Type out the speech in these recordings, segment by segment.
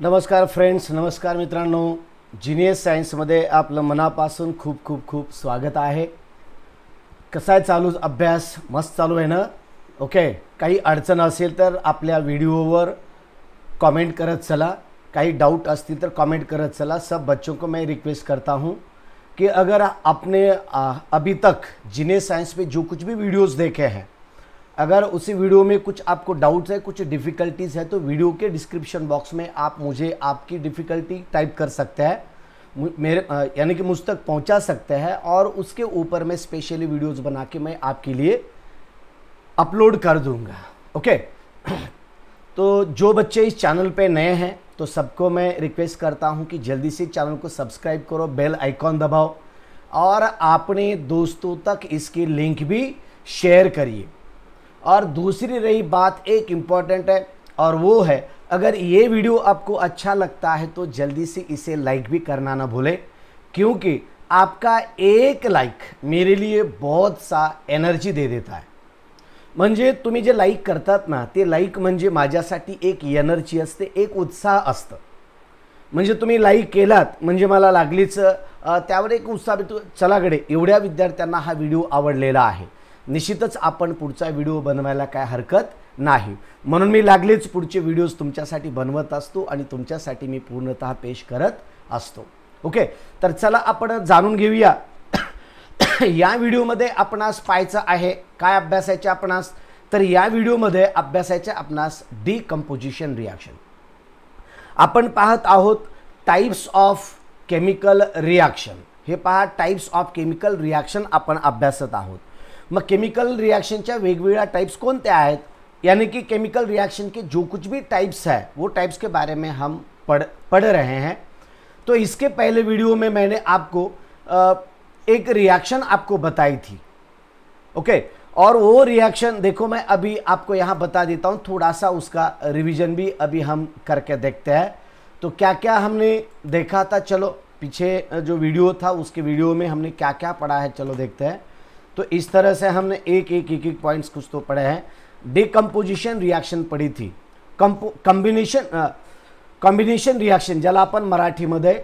नमस्कार फ्रेंड्स नमस्कार मित्रांनो जिनियस सायन्समध्ये आपलं मनापासून खूप खूप खूप स्वागत आहे कसा आहे चालू अभ्यास मस्त चालू आहे ना ओके काही अडचण असेल तर आपल्या व्हिडिओवर कॉमेंट करत चला काही डाउट असतील तर कॉमेंट करत चला सब बच्चों को मैं रिक्वेस्ट करता हूँ की अगर आपने अभी तक जिने सायन्स पे जो कुछ भी वीडियोस देखे हैं अगर उसी वीडियो में कुछ आपको डाउट्स है कुछ डिफ़िकल्टीज़ है तो वीडियो के डिस्क्रिप्शन बॉक्स में आप मुझे आपकी डिफ़िकल्टी टाइप कर सकते हैं मेरे यानी कि मुझ तक पहुंचा सकते हैं और उसके ऊपर मैं स्पेशली वीडियोस बना के मैं आपके लिए अपलोड कर दूंगा ओके तो जो बच्चे इस चैनल पे नए हैं तो सबको मैं रिक्वेस्ट करता हूं कि जल्दी से चैनल को सब्सक्राइब करो बेल आइकॉन दबाओ और अपने दोस्तों तक इसकी लिंक भी शेयर करिए और दूसरी रही बात एक इम्पॉर्टेंट है और वो है अगर ये वीडियो आपको अच्छा लगता है तो जल्दी से इसे लाइक भी करना ना भूलें क्योंकि आपका एक लाईक मेरे लिए बहुत सा एनर्जी दे देता है म्हणजे तुम्ही जे लाईक करतात ना ते लाईक म्हणजे माझ्यासाठी एक एनर्जी असते एक उत्साह असतं म्हणजे तुम्ही लाईक केलात म्हणजे मला लागलीच त्यावर एक उत्साह भेटतो चलाकडे एवढ्या विद्यार्थ्यांना हा व्हिडिओ आवडलेला आहे निश्चितच आपण पुढचा व्हिडिओ बनवायला काय हरकत नाही म्हणून मी लागलेच पुढचे व्हिडिओज तुमच्यासाठी बनवत असतो आणि तुमच्यासाठी मी पूर्णत पेश करत असतो ओके तर चला आपण जाणून घेऊया या व्हिडिओमध्ये आपणास पाहायचं आहे काय अभ्यासायचे आपणास तर या व्हिडिओमध्ये अभ्यासायचे आपणास डिकम्पोजिशन रिॲक्शन आपण पाहत आहोत टाईप्स ऑफ केमिकल रिॲक्शन हे पहा टाईप्स ऑफ केमिकल रिॲक्शन आपण अभ्यासत आहोत मग केमिकल के वेगवेगा टाइप्स को यानी कि केमिकल रिएक्शन के जो कुछ भी टाइप्स है वो टाइप्स के बारे में हम पढ़ पढ़ रहे हैं तो इसके पहले वीडियो में मैंने आपको एक रिएक्शन आपको बताई थी ओके और वो रिएक्शन देखो मैं अभी आपको यहाँ बता देता हूँ थोड़ा सा उसका रिवीजन भी अभी हम करके देखते हैं तो क्या क्या हमने देखा था चलो पीछे जो वीडियो था उसके वीडियो में हमने क्या क्या पढ़ा है चलो देखते हैं तो इस तरह से हमने एक एक एक एक पॉइंट्स कुछ तो पढ़े हैं डिकम्पोजिशन रिएक्शन पढ़ी थी कॉम्बिनेशन कॉम्बिनेशन रिॲक्शन ज्याला आपण मराठीमध्ये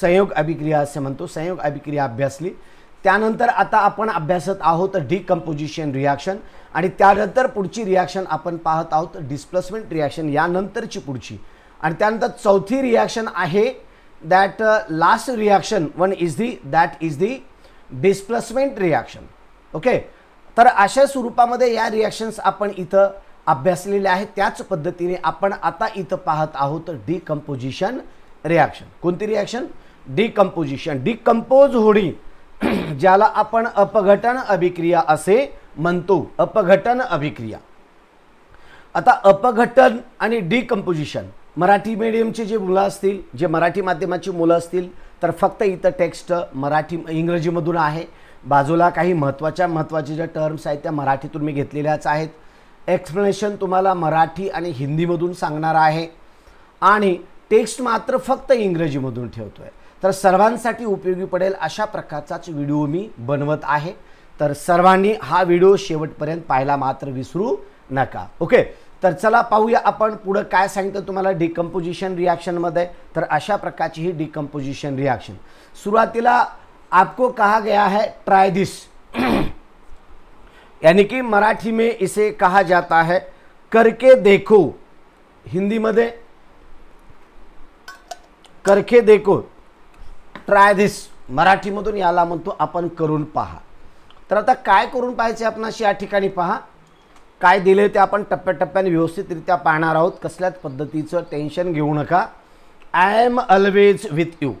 संयोग अभिक्रिया असे म्हणतो संयोग अभिक्रिया अभ्यासली त्यानंतर आता आपण अभ्यासत आहोत डिकम्पोजिशन रिॲक्शन आणि त्यानंतर पुढची रिॲक्शन आपण पाहत आहोत डिस्प्लेसमेंट रिॲक्शन यानंतरची पुढची आणि त्यानंतर चौथी रिॲक्शन आहे that last reaction one is the that is the displacement reaction okay तर अशा स्वरूपामध्ये या रिॲक्शन्स आपण इथं अभ्यासलेले आहेत त्याच पद्धतीने आपण आता इथं पाहत आहोत डिकम्पोजिशन रिॲक्शन कोणती रिॲक्शन डिकम्पोजिशन डिकम्पोज होणे ज्याला आपण अपघटन अभिक्रिया असे म्हणतो अपघटन अभिक्रिया आता अपघटन आणि डिकम्पोजिशन मराठी मीडियमचे जे मुलं असतील जे मराठी माध्यमाची मुलं असतील तर फक्त इथं टेक्स्ट मराठी इंग्रजीमधून आहे बाजूला काही महत्त्वाच्या महत्त्वाच्या ज्या टर्म्स आहेत त्या मराठीतून मी घेतलेल्याच आहेत एक्सप्लेनेशन तुम्हाला मराठी आणि हिंदीमधून सांगणार आहे आणि टेक्स्ट मात्र फक्त इंग्रजीमधून ठेवतो आहे तर सर्वांसाठी उपयोगी पडेल अशा प्रकारचाच व्हिडिओ मी बनवत आहे तर सर्वांनी हा व्हिडिओ शेवटपर्यंत पाहायला मात्र विसरू नका ओके तर चला पाहूया आपण पुढं काय सांगितलं तुम्हाला डिकम्पोजिशन रिॲक्शनमध्ये तर अशा प्रकारची ही डिकम्पोजिशन रिॲक्शन सुरुवातीला आपको कहा गया है ट्राई यानी कि मराठी में इसे कहा जाता है करके देखो हिंदीमध्ये करके देखो ट्राय मराठीमधून याला म्हणतो आपण करून पहा तर आता काय करून पाहायचे आपणाशी या ठिकाणी पहा काय दिले ते आपण टप्प्याटप्प्याने व्यवस्थितरित्या पाहणार आहोत कसल्याच पद्धतीचं टेन्शन घेऊ नका I am always with you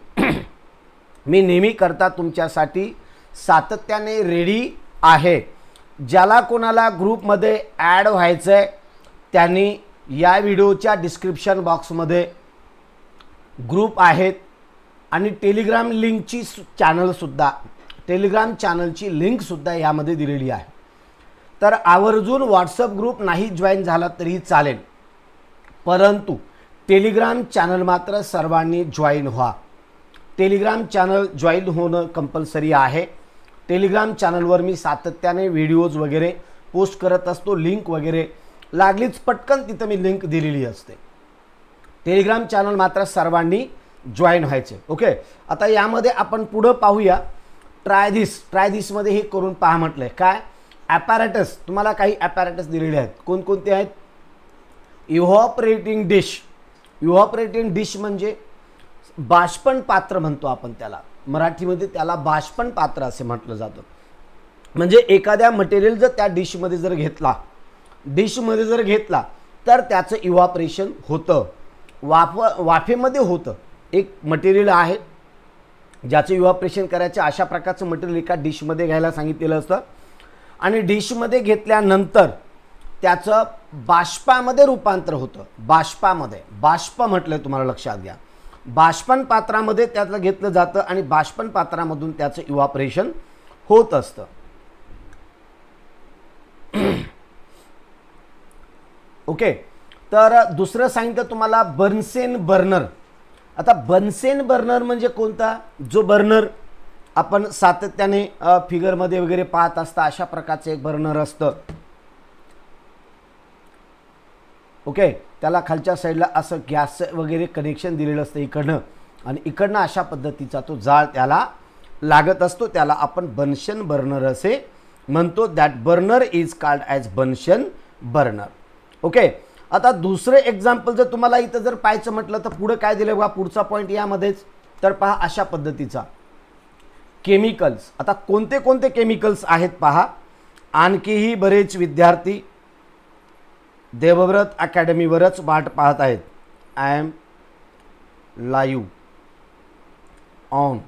मी नेहमी करता तुमच्यासाठी सातत्याने रेडी आहे ज्याला कोणाला ग्रुपमध्ये ॲड व्हायचं आहे त्यांनी या व्हिडिओच्या डिस्क्रिप्शन बॉक्समध्ये ग्रुप आहेत आणि टेलिग्राम लिंकची सु चॅनलसुद्धा टेलिग्राम चॅनलची लिंकसुद्धा यामध्ये दिलेली आहे तर आवर्जून व्हॉट्सअप ग्रुप नाही जॉईन झाला तरी चालेल परंतु टेलिग्राम चॅनल मात्र सर्वांनी जॉईन व्हा टेलिग्राम चॅनल जॉईन होणं कंपल्सरी आहे टेलिग्राम चॅनलवर मी सातत्याने व्हिडिओज वगैरे पोस्ट करत असतो लिंक वगैरे लागलीच पटकन तिथं मी लिंक दिलेली असते टेलिग्राम चॅनल मात्र सर्वांनी जॉईन व्हायचे ओके आता यामध्ये आपण पुढं पाहूया ट्रायधीस ट्रायधिसमध्ये हे करून पहा म्हटलं आहे काय ॲपॅरेटस तुम्हाला काही ॲपॅरेटस दिलेले आहेत कोणकोणते आहेत इव्हॉपरेटिंग डिश इव्हॉपरेटिंग डिश म्हणजे बाष्पण पात्र म्हणतो आपण त्याला मराठीमध्ये त्याला बाष्पण पात्र असे म्हटलं जातं म्हणजे एखाद्या मटेरियल जर त्या डिशमध्ये जर घेतला डिशमध्ये जर घेतला तर त्याचं इव्हापरेशन होतं वाफ वाफेमध्ये होतं एक मटेरियल आहे ज्याचं इव्हापरेशन करायचं अशा प्रकारचं मटेरियल एका डिशमध्ये घ्यायला सांगितलेलं असतं आणि डिशमध्ये घेतल्यानंतर त्याचं बाष्पामध्ये रूपांतर होतं बाष्पामध्ये बाष्प म्हटलं तुम्हाला लक्षात घ्या बाष्पन पात्रामध्ये त्याचं घेतलं जातं आणि बाष्पन पात्रामधून त्याचं इव्हापरेशन होत असतं ओके तर दुसरं सांगितलं तुम्हाला बर्नसेन बर्नर आता बर्नसेन बर्नर म्हणजे कोणता जो बर्नर आपण सातत्याने फिगरमध्ये वगैरे पाहत असता अशा प्रकारचे एक बर्नर असतं ओके त्याला खालच्या साईडला असं गॅस वगैरे कनेक्शन दिलेलं असतं इकडनं आणि इकडनं अशा पद्धतीचा तो जाळ त्याला लागत असतो त्याला आपण बनशन बर्नर असे म्हणतो that burner is called as Bunsen burner okay आता दुसरे एक्झाम्पल जर तुम्हाला इथं जर पाहायचं म्हटलं तर पुढं काय दिलं बघा पुढचा पॉईंट यामध्येच तर पहा अशा पद्धतीचा केमिकल्स आता कोणते कोणते केमिकल्स आहेत पहा आणखीही बरेच विद्यार्थी देवव्रत अकॅडमीवरच वाट पाहत आहेत I am live on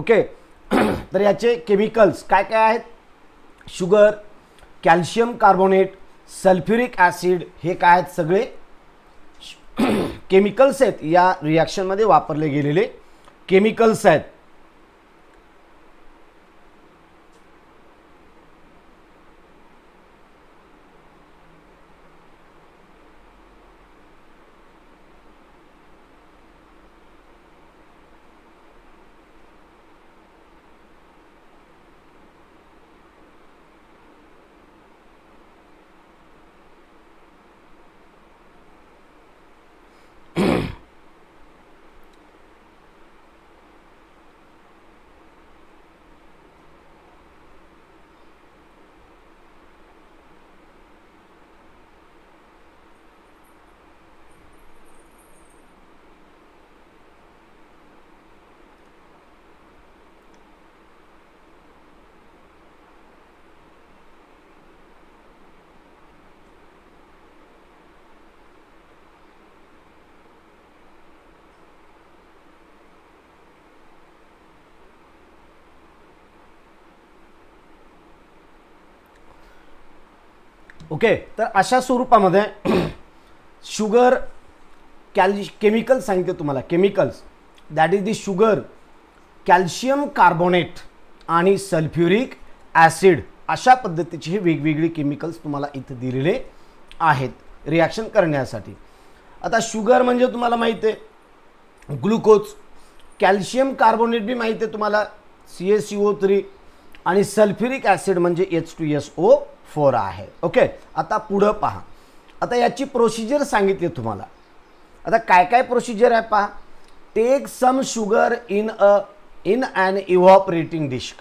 okay तर याचे केमिकल्स काय काय आहेत sugar calcium carbonate sulphuric acid हे काय आहेत सगळे केमिकल्स आहेत या रिॲक्शनमध्ये वापरले गेलेले केमिकल्स आहेत ओके तर अशा स्वरूपामध्ये शुगर कॅल केमिकल्स सांगते तुम्हाला chemicals that is the sugar calcium carbonate आणि सल्फ्युरिक ॲसिड अशा पद्धतीची हे वेगवेगळी केमिकल्स तुम्हाला इथं दिलेले आहेत रिॲक्शन करण्यासाठी आता शुगर म्हणजे तुम्हाला माहीत आहे ग्लुकोज कॅल्शियम कार्बोनेट बी माहीत आहे तुम्हाला C S C O three आणि सल्फ्युरिक ॲसिड म्हणजे H two S O four आहे ओके आता पुढं पहा आता याची प्रोसिजर सांगितली तुम्हाला आता काय काय प्रोसिजर आहे पहा take some sugar in a in and evaporating dish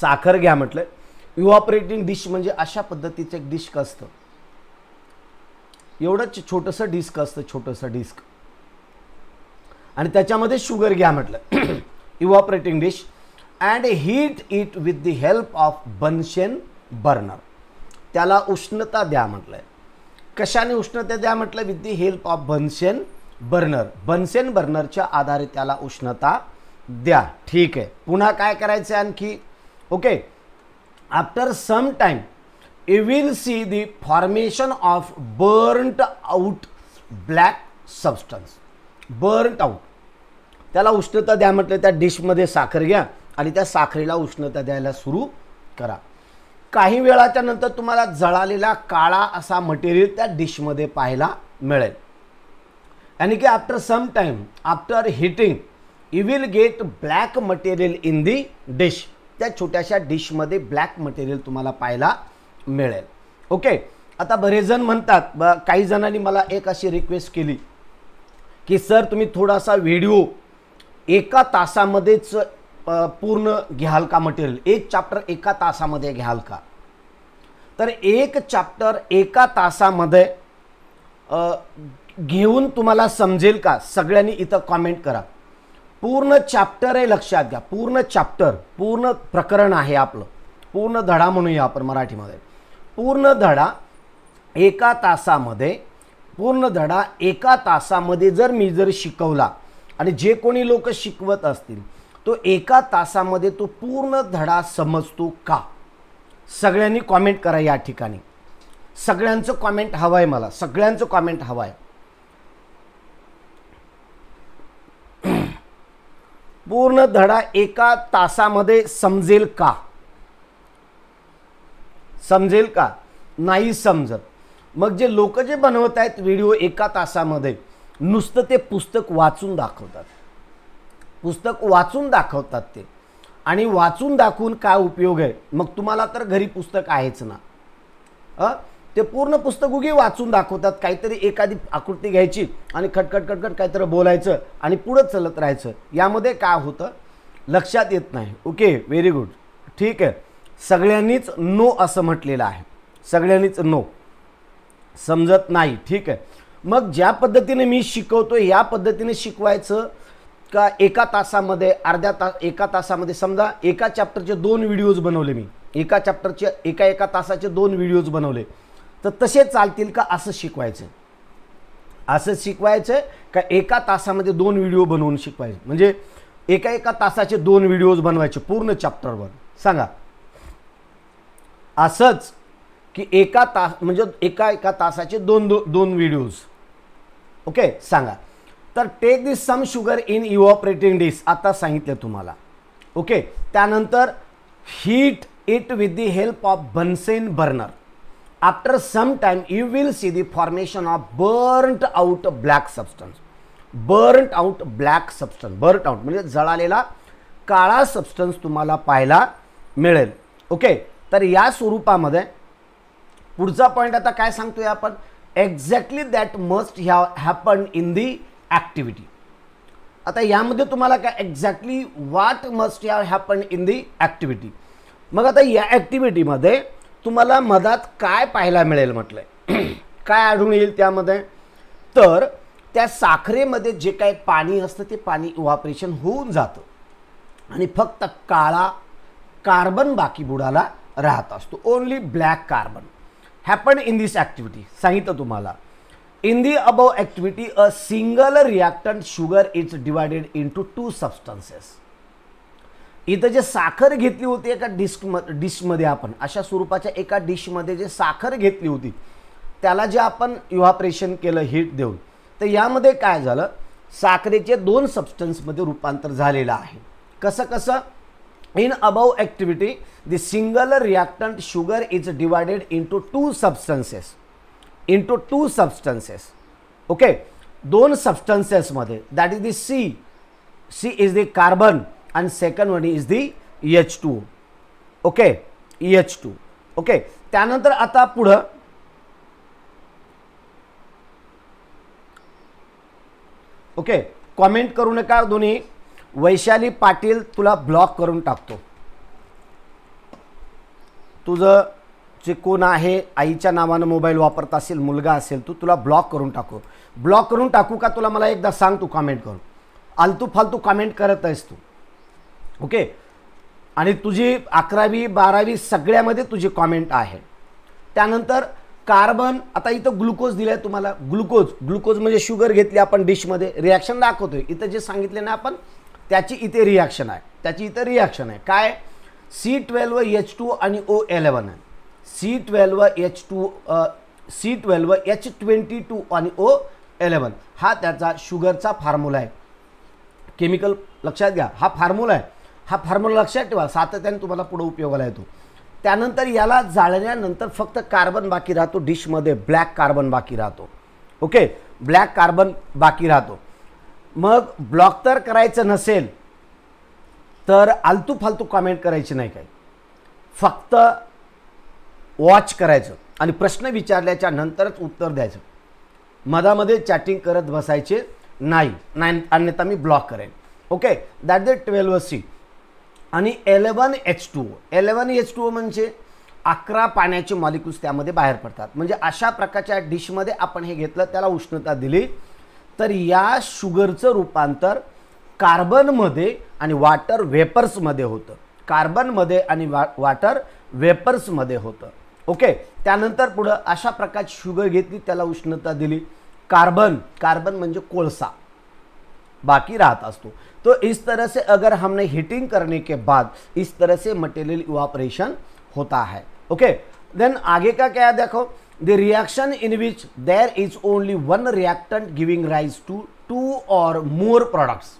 साखर घ्या म्हटलं इव्हॉपरेटिंग डिश म्हणजे अशा पद्धतीचं एक डिश असतं एवढंच छोटंसं डिस्क असतं छोटंसं डिस्क आणि त्याच्यामध्ये शुगर घ्या म्हटलं evaporating dish and heat it with the help of Bunsen burner त्याला उष्णता द्या म्हटलं आहे कशाने उष्णता द्या म्हटलं with the help of Bunsen burner Bunsen बर्नरच्या आधारे त्याला उष्णता द्या ठीक आहे पुन्हा काय करायचं आहे आणखी okay after some time you will see the formation of burnt out black substance burnt out त्याला उष्णता द्या म्हटलं त्या डिशमध्ये साखर घ्या आणि त्या साखरेला उष्णता द्यायला सुरू करा काही वेळाच्या नंतर तुम्हाला जळालेला काळा असा मटेरियल त्या डिशमध्ये पाहायला मिळेल आणि की after some time after heating you will get black material in the dish त्या छोट्याशा डिशमध्ये ब्लॅक मटेरियल तुम्हाला पाहायला मिळेल ओके आता बरेच जण म्हणतात ब काही जणांनी मला एक अशी रिक्वेस्ट केली की सर तुम्ही थोडासा व्हिडिओ एका तासामध्येच पूर्ण घ्याल का मटेरियल एक चॅप्टर एका तासामध्ये घ्याल का तर एक चॅप्टर एका तासामध्ये घेऊन तुम्हाला समजेल का सगळ्यांनी इथं कॉमेंट करा पूर्ण चॅप्टर हे लक्षात घ्या पूर्ण चॅप्टर पूर्ण प्रकरण आहे आपलं पूर्ण धडा म्हणूया आपण मराठीमध्ये पूर्ण धडा एका तासामध्ये पूर्ण धडा एका तासामध्ये जर मी जर शिकवला आणि जे कोणी लोक शिकवत असतील तो एका तासामध्ये तो पूर्ण धडा समजतो का सगळ्यांनी कॉमेंट करा या ठिकाणी सगळ्यांचं कॉमेंट हवं आहे मला सगळ्यांचं कॉमेंट हवं आहे पूर्ण धडा एका तासामध्ये समजेल का समजेल का नाही समजत मग जे लोक जे बनवत आहेत व्हिडिओ एका तासामध्ये नुसतं ते पुस्तक वाचून दाखवतात पुस्तक वाचून दाखवतात ते आणि वाचून दाखवून काय उपयोग आहे मग तुम्हाला तर घरी पुस्तक आहेच ना अ ते पूर्ण पुस्तक उगी वाचून दाखवतात काहीतरी एखादी आकृती घ्यायची आणि खटखट खटखट काहीतरी बोलायचं आणि पुढं चलत राहायचं यामध्ये काय होतं लक्षात येत नाही ओके व्हेरी गुड ठीक आहे सगळ्यांनीच नो असं म्हटलेलं आहे सगळ्यांनीच नो समजत नाही ठीक आहे मग ज्या पद्धतीने मी शिकवतो या पद्धतीने शिकवायचं का एका तासामध्ये अर्ध्या तास एका तासामध्ये समजा एका चॅप्टरचे दोन व्हिडिओज बनवले मी एका चॅप्टरचे एका एका तासाचे दोन व्हिडिओज बनवले तर तसे चालतील का असं शिकवायचं असं शिकवायचं का एका तासामध्ये दोन व्हिडिओ बनवून शिकवायचे म्हणजे एका एका तासाचे दोन व्हिडिओज बनवायचे पूर्ण चॅप्टरवर सांगा असंच की एका तास म्हणजे एका एका तासाचे दोन दोन व्हिडिओज ओके सांगा तर take this some sugar in evaporating dish आता सांगितलं तुम्हाला ओके त्यानंतर heat it with the help of Bunsen burner after some time you will see the formation of burnt out black substance burnt out black substance burnt out म्हणजे जळालेला काळा substance तुम्हाला पाहायला मिळेल ओके तर या स्वरूपामध्ये पुढचा पॉईंट आता काय सांगतोय आपण exactly that must have happen in the activity आता यामध्ये तुम्हाला काय एक्झॅक्टली वाट मस्ट या हॅपन इन दी ॲक्टिव्हिटी मग आता या ॲक्टिव्हिटीमध्ये तुम्हाला मधात काय पाहायला मिळेल म्हटलं काय आढळून येईल त्यामध्ये तर त्या साखरेमध्ये जे काही पाणी असतं ते पाणी ऑपरेशन होऊन जातं आणि फक्त काळा कार्बन बाकी बुडाला राहत असतो only black carbon happen in this activity सांगितलं तुम्हाला In the above activity, a single reactant sugar is divided into two substances इथं जे साखर घेतली होती एका डिस्क म डिशमध्ये आपण अशा स्वरूपाच्या एका डिशमध्ये जे साखर घेतली होती त्याला जे आपण युवाप्रेशन केलं हीट देऊन तर यामध्ये काय झालं साखरेचे दोन सबस्टन्समध्ये रूपांतर झालेलं आहे कसं कसं in above activity the single reactant sugar is divided into two substances into two substances okay दोन सबस्टन्सेसमध्ये that is the C C is the carbon and second one is the H two okay H two okay त्यानंतर आता पुढं okay comment करू नका दोन्ही वैशाली पाटील तुला block करून टाकतो तुझं जे कोण आहे आईच्या नावानं मोबाईल वापरत असेल मुलगा असेल तू तुला ब्लॉक करून टाकू ब्लॉक करून टाकू का तुला मला एकदा सांग तू कमेंट करून आलतू फालतू कमेंट करत आहेस तू ओके आणि तुझी अकरावी बारावी सगळ्यामध्ये तुझी कॉमेंट आहे त्यानंतर कार्बन आता इथं ग्लुकोज दिलं आहे तुम्हाला ग्लुकोज ग्लुकोज म्हणजे शुगर घेतली आपण डिशमध्ये रिॲक्शन दाखवतो आहे इथं जे सांगितले ना आपण त्याची इथे रिॲक्शन आहे त्याची इथं रिॲक्शन आहे काय सी ट्वेल्व एच टू आणि ओ एलेवन आहे C twelve H two C twelve H twenty two आणि ओ एलेवन हा त्याचा शुगरचा फार्म्युला आहे केमिकल लक्षात घ्या हा फार्म्युला आहे हा फॉर्म्युला लक्षात ठेवा सातत्याने तुम्हाला पुढे उपयोगाला येतो त्यानंतर याला जाळण्यानंतर फक्त कार्बन बाकी राहतो डिशमध्ये ब्लॅक कार्बन बाकी राहतो ओके ब्लॅक कार्बन बाकी राहतो मग ब्लॉक तर करायचं नसेल तर आलतू फालतू कॉमेंट करायची नाही काही फक्त वॉच करायचं आणि प्रश्न विचारल्याच्या नंतरच उत्तर द्यायचं मधामध्ये चॅटिंग करत बसायचे नाही नाही अन्यथा मी ब्लॉक करेन okay that they twelve C आणि eleven H two O eleven H two O म्हणजे अकरा पाण्याचे मॉलिक्युल्स त्यामध्ये बाहेर पडतात म्हणजे अशा प्रकारच्या डिशमध्ये आपण हे घेतलं त्याला उष्णता दिली तर या शुगरचं रूपांतर कार्बनमध्ये आणि वॉटर वेपर्समध्ये होतं कार्बनमध्ये आणि वा वॉटर वेपर्समध्ये होतं ओके त्यानंतर अशा प्रकार शुगर घेतली त्याला उष्णता दिली कार्बन कार्बन म्हणजे कोळसा बाकी रहता असतो तो इस तरह से अगर हमने हीटिंग करने के बाद इस तरह से मटेरियल इवापरेशन होता है ओके देन आगे का क्या है देखो the reaction in which there is only one reactant giving rise to two or more products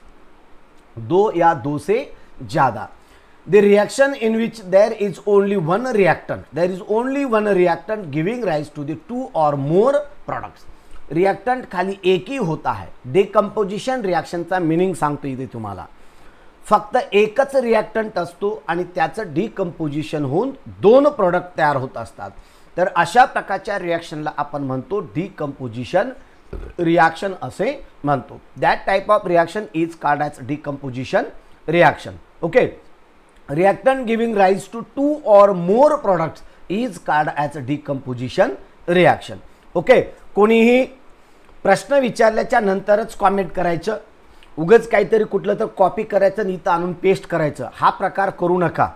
दो या दो से ज़्यादा the reaction in which there is only one reactant there is only one reactant giving rise to the two or more products reactant खाली एकही होत आहे डेकम्पोजिशन रिॲक्शनचा meaning सांगतो इथे तुम्हाला फक्त एकच रिॲक्टंट असतो आणि त्याचं डिकंपोजिशन होऊन दोन प्रोडक्ट तयार होत असतात तर अशा प्रकारच्या रिॲक्शनला आपण म्हणतो डिकंपोजिशन रिॲक्शन असे म्हणतो that type of reaction is called as decomposition reaction okay reactant giving rise to two or more products is called as a decomposition reaction okay कोणीही प्रश्न विचारल्याच्या नंतरच कॉमेंट करायचं उगंच काहीतरी कुठलं तर कॉपी करायचं नीता आणून पेस्ट करायचं हा प्रकार करू नका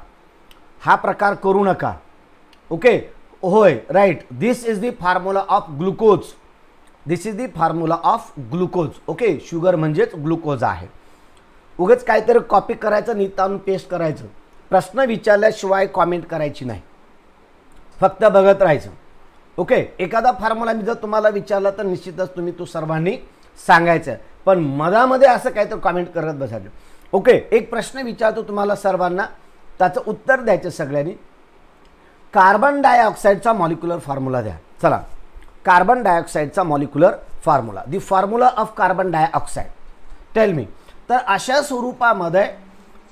हा प्रकार करू नका ओके होय right this is the formula of glucose this is the formula of glucose okay sugar म्हणजेच ग्लुकोज आहे उगंच काहीतरी कॉपी करायचं नीता आणून पेस्ट करायचं प्रश्न विचारल्याशिवाय कॉमेंट करायची नाही फक्त बघत राहायचं ओके एखादा फॉर्म्युला मी जर तुम्हाला विचारला तर निश्चितच तुम्ही तो सर्वांनी सांगायचं पण मधामध्ये असं तर कॉमेंट करत बसायचं ओके एक प्रश्न विचारतो तुम्हाला सर्वांना त्याचं उत्तर द्यायचं सगळ्यांनी कार्बन डायऑक्साईडचा मॉलिक्युलर फॉर्म्युला द्या चला कार्बन डायऑक्साईडचा molecular formula the formula of carbon dioxide tell me तर अशा स्वरूपामध्ये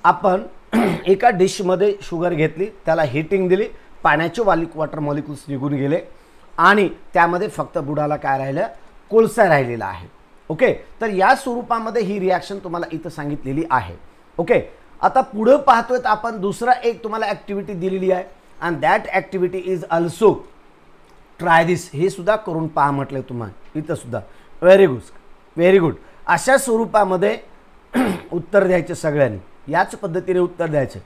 आपण एका डिशमध्ये शुगर घेतली त्याला हीटिंग दिली पाण्याचे वालिक वॉटर मॉलिक्युल्स निघून गेले आणि त्यामध्ये फक्त बुडाला काय राहिलं कोळसा राहिलेला आहे ओके तर या स्वरूपामध्ये ही रिॲक्शन तुम्हाला इथं सांगितलेली आहे ओके आता पुढं पाहतोय आपण दुसरा एक तुम्हाला ॲक्टिव्हिटी दिलेली आहे and that activity is also try this हे सुद्धा करून पहा म्हटलं तुम्हाला इथं सुद्धा व्हेरी गुड व्हेरी गुड अशा स्वरूपामध्ये उत्तर द्यायचे सगळ्यांनी याच पद्धतीने उत्तर द्यायचं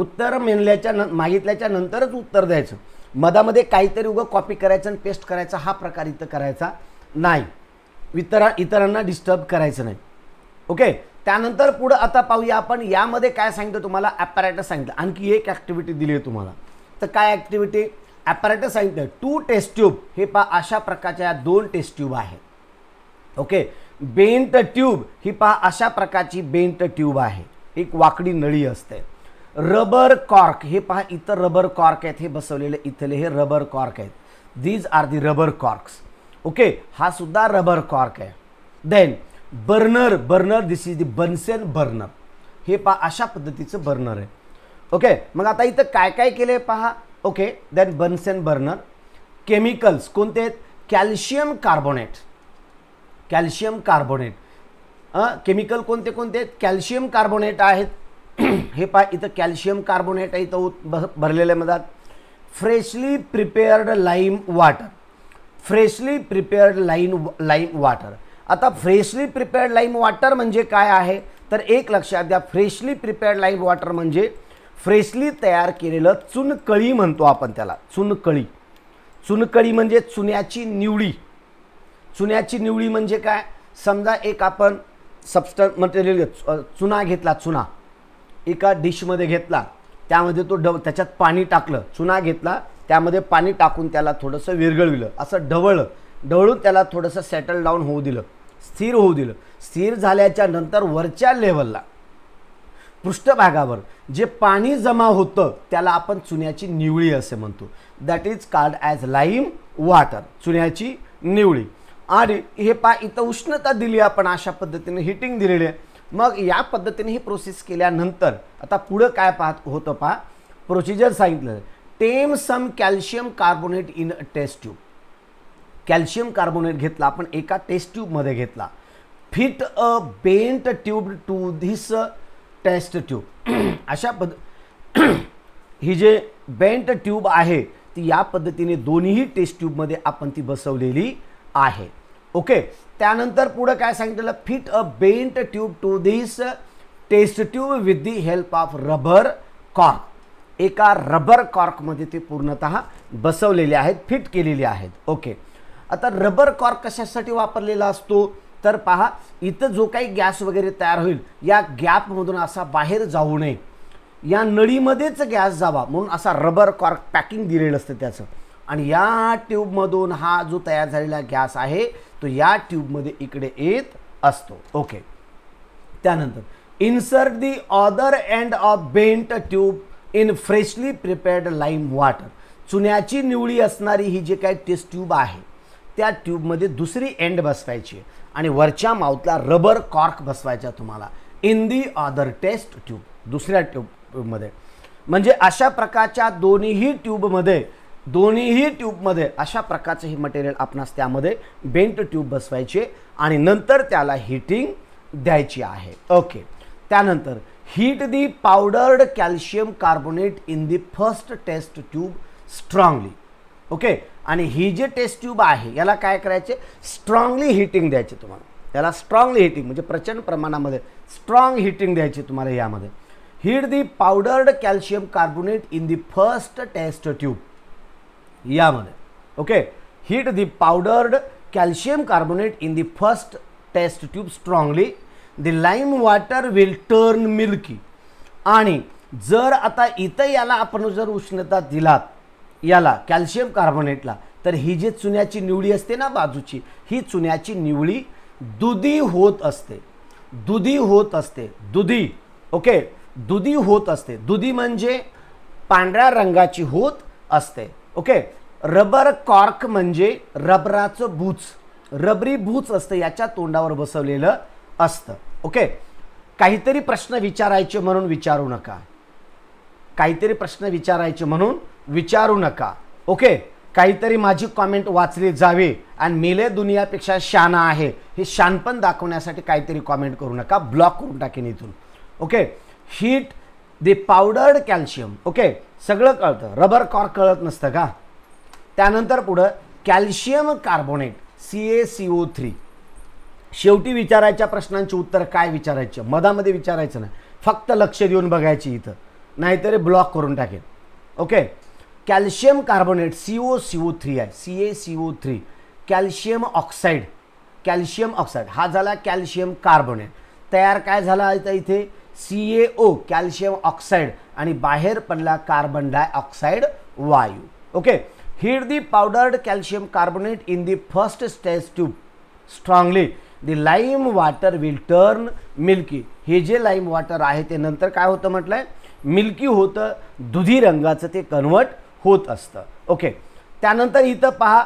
उत्तर मेनल्याच्या न मागितल्याच्या नंतरच उत्तर द्यायचं मधामध्ये काहीतरी उगं कॉपी करायचं आणि पेस्ट करायचा हा प्रकार इथं करायचा नाही इतरा इतरांना डिस्टर्ब करायचं नाही ओके त्यानंतर पुढं आता पाहूया आपण यामध्ये काय सांगितलं तुम्हाला ॲपॅरॅटस सांगितलं आणखी एक ॲक्टिव्हिटी दिली आहे तुम्हाला तर काय ॲक्टिव्हिटी ॲपॅरॅटस सांगितलं टू टेस्ट ट्यूब हे पहा अशा प्रकारच्या या दोन टेस्ट ट्यूब आहेत ओके बेंट ट्यूब ही पहा अशा प्रकारची बेंट ट्यूब आहे एक वाकडी नळी असते रबर कॉर्क हे पहा इतर रबर कॉर्क आहेत हे बसवलेले इथले हे रबर कॉर्क आहेत these are the rubber corks okay हा सुद्धा रबर कॉर्क आहे then burner burner this is the Bunsen burner हे पहा अशा पद्धतीचं बर्नर आहे ओके मग आता इथं काय काय केलं पहा okay then Bunsen burner chemicals कोणते आहेत calcium carbonate calcium carbonate chemical कोणते कोणते आहेत कॅल्शियम कार्बोनेट आहेत हे पा इथं कॅल्शियम कार्बोनेट आहे इथं उत भरलेले मधात freshly prepared lime water freshly prepared lime lime water आता फ्रेशली प्रिपेअर्ड लाईम वॉटर म्हणजे काय आहे तर एक लक्षात द्या फ्रेशली प्रिपेअर्ड लाईम वॉटर म्हणजे फ्रेशली तयार केलेलं चुनकळी म्हणतो आपण त्याला चुनकळी चुनकळी म्हणजे चुन्याची निवडी चुन्याची निवडी म्हणजे काय समजा एक आपण सबस्ट मटेरियल चुना घेतला चुना एका डिशमध्ये घेतला त्यामध्ये तो डव त्याच्यात पाणी टाकलं चुना घेतला त्यामध्ये पाणी टाकून त्याला थोडंसं विरघळविलं असं ढवळलं ढवळून त्याला थोडंसं सेटल डाऊन होऊ दिलं स्थिर होऊ दिलं स्थिर झाल्याच्या नंतर वरच्या लेवलला पृष्ठभागावर जे पाणी जमा होतं त्याला आपण चुन्याची निवळी असे म्हणतो that is called as lime water चुन्याची निवळी आणि हे पा इथं उष्णता दिली आपण अशा पद्धतीने हिटिंग दिलेली आहे मग या पद्धतीने ही प्रोसेस केल्यानंतर आता पुढं काय पाहत होतं पहा प्रोसिजर सांगितलं take some calcium carbonate in a test tube calcium carbonate घेतला आपण एका टेस्ट ट्यूबमध्ये घेतला fit a bent tube to this test tube अशा पद्ध ही जे बेंट ट्यूब आहे ती या पद्धतीने दोन्ही टेस्ट ट्यूबमध्ये आपण ती बसवलेली आहे ओके त्यानंतर पुढं काय सांगितलेलं fit a bent tube to this test tube with the help of rubber cork एका रबर कॉर्कमध्ये ते पूर्णत बसवलेले आहेत फिट केलेले आहेत ओके आता रबर कॉर्क कशासाठी वापरलेला असतो तर पहा इथं जो काही गॅस वगैरे तयार होईल या गॅपमधून असा बाहेर जाऊ नये या नळीमध्येच गॅस जावा म्हणून असा रबर कॉर्क पॅकिंग दिलेलं असतं त्याचं आणि या ट्यूबमधून हा जो तयार झालेला गॅस आहे तो या ट्यूबमध्ये इकडे येत असतो ओके त्यानंतर insert the other end of bent tube in freshly prepared lime water चुन्याची निवळी असणारी ही जे काही टेस्ट ट्यूब आहे त्या ट्यूबमध्ये दुसरी एंड बसवायची आणि वरच्या माउथला रबर कॉर्क बसवायचा तुम्हाला in the other test tube दुसऱ्या ट्यूबमध्ये म्हणजे अशा प्रकारच्या दोन्हीही ट्यूबमध्ये दोन्हीही ट्यूबमध्ये अशा प्रकारचे हे मटेरियल आपणास त्यामध्ये बेंट ट्यूब बसवायचे आणि नंतर त्याला हिटिंग द्यायची आहे ओके त्यानंतर heat the powdered calcium carbonate in the first test tube strongly okay आणि ही जे टेस्ट ट्यूब आहे याला काय करायचे स्ट्रॉंगली हिटिंग द्यायचे तुम्हाला याला स्ट्रॉंगली हिटिंग म्हणजे प्रचंड प्रमाणामध्ये स्ट्रॉंग हिटिंग द्यायची तुम्हाला यामध्ये heat the powdered calcium carbonate in the first test tube यामध्ये okay heat the powdered calcium carbonate in the first test tube strongly the lime water will turn milky आणि जर आता इथं याला आपण जर उष्णता दिलात याला कॅल्शियम कार्बोनेटला तर ही जी चुन्याची निवळी असते ना बाजूची ही चुन्याची निवळी दुधी होत असते दुधी होत असते दुधी ओके दुधी होत असते दुधी म्हणजे पांढऱ्या रंगाची होत असते ओके रबर कॉर्क म्हणजे रबराचं भूच रबरी बूच असतं याच्या तोंडावर बसवलेलं असतं ओके काहीतरी प्रश्न विचारायचे म्हणून विचारू नका काहीतरी प्रश्न विचारायचे म्हणून विचारू नका ओके काहीतरी माझी कॉमेंट वाचली जावी आणि मेले दुनियापेक्षा शान आहे हे शानपण दाखवण्यासाठी काहीतरी कॉमेंट करू नका ब्लॉक करून टाकेन इथून okay heat the powdered calcium okay सगळं कळतं रबर कॉर्क कळत नसतं का त्यानंतर पुढं calcium carbonate C A C O three शेवटी विचारायच्या प्रश्नांची उत्तर काय विचारायचं मधामध्ये विचारायचं नाही फक्त लक्ष देऊन बघायची इथं नाहीतरी ब्लॉक करून टाकेल okay calcium carbonate C O C O three आहे C A C O three calcium oxide calcium oxide हा झाला कॅल्शियम कार्बोनेट तयार काय झाला इथे C A O calcium oxide आणि बाहेर पडला कार्बन डायऑक्साईड वायू okay heat the powdered calcium carbonate in the first stage tube strongly the lime water will turn milky हे जे लाईम वॉटर आहे ते नंतर काय होतं म्हटलं आहे मिल्की होतं दुधी रंगाचं ते कन्वर्ट होत असतं ओके त्यानंतर इथं पहा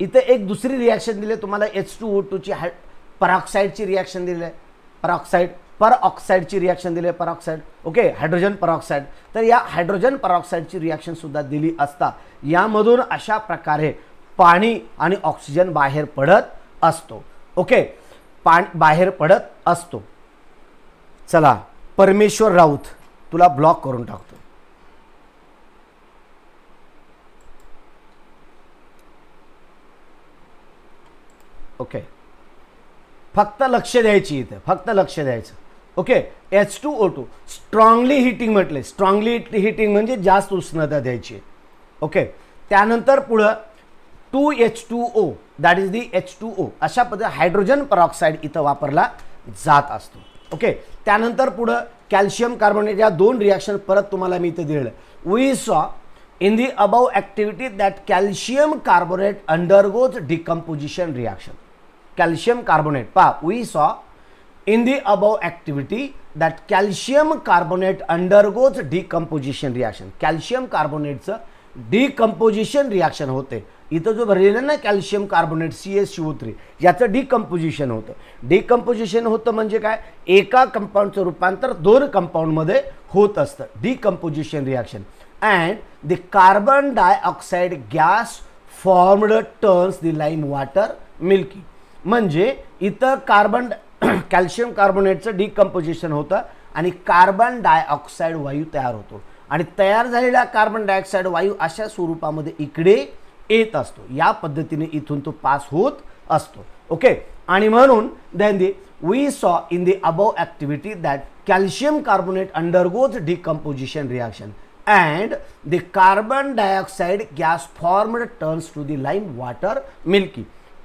इथं एक दुसरी रिॲक्शन दिली तुम्हाला एच टू ओ टूची हाय पराऑक्साईडची रिॲक्शन दिली आहे पराऑक्साईड पर ऑक्साईडची रिॲक्शन दिली आहे परऑक्साईड ओके हायड्रोजन परऑक्साईड तर या हायड्रोजन परऑक्साईडची सुद्धा दिली असता यामधून अशा प्रकारे पाणी आणि ऑक्सिजन बाहेर पडत असतो ओके पाणी बाहेर पडत असतो चला परमेश्वर राऊत तुला ब्लॉक करून टाकतो ओके फक्त लक्ष द्यायची इथं फक्त लक्ष द्यायचं okay H two O two strongly heating म्हटले स्ट्रॉंगली हिटिंग म्हणजे जास्त उष्णता द्यायची ओके त्यानंतर पुढं two H two O that is the H two O अशा पद्धती हायड्रोजन परॉक्साईड इथं वापरला जात असतो ओके त्यानंतर पुढं कॅल्शियम कार्बोनेट या दोन रिॲक्शन परत तुम्हाला मी इथं दिलेलं we saw in the above activity that calcium carbonate undergoes decomposition reaction calcium carbonate पा we saw in the above activity, that calcium carbonate undergoes decomposition reaction. Calcium कार्बोनेटचं डिकम्पोजिशन रिॲक्शन होते इथं जो भरलेलं ना calcium carbonate C S U three याचं decomposition होतं decomposition होतं म्हणजे काय एका कंपाऊंडचं रूपांतर दोन कंपाऊंडमध्ये होत असतं decomposition reaction and the carbon dioxide gas formed turns the lime water milky म्हणजे इथं कार्बन कॅल्शियम कार्बोनेटचं डिकम्पोजिशन होतं आणि कार्बन डायऑक्साईड वायू तयार होतो आणि तयार झालेला कार्बन डायऑक्साईड वायू अशा स्वरूपामध्ये इकडे येत असतो या पद्धतीने इथून तो पास होत असतो ओके आणि म्हणून then the we saw in the above activity that calcium carbonate undergoes decomposition reaction and the carbon dioxide gas formed turns to the lime water milky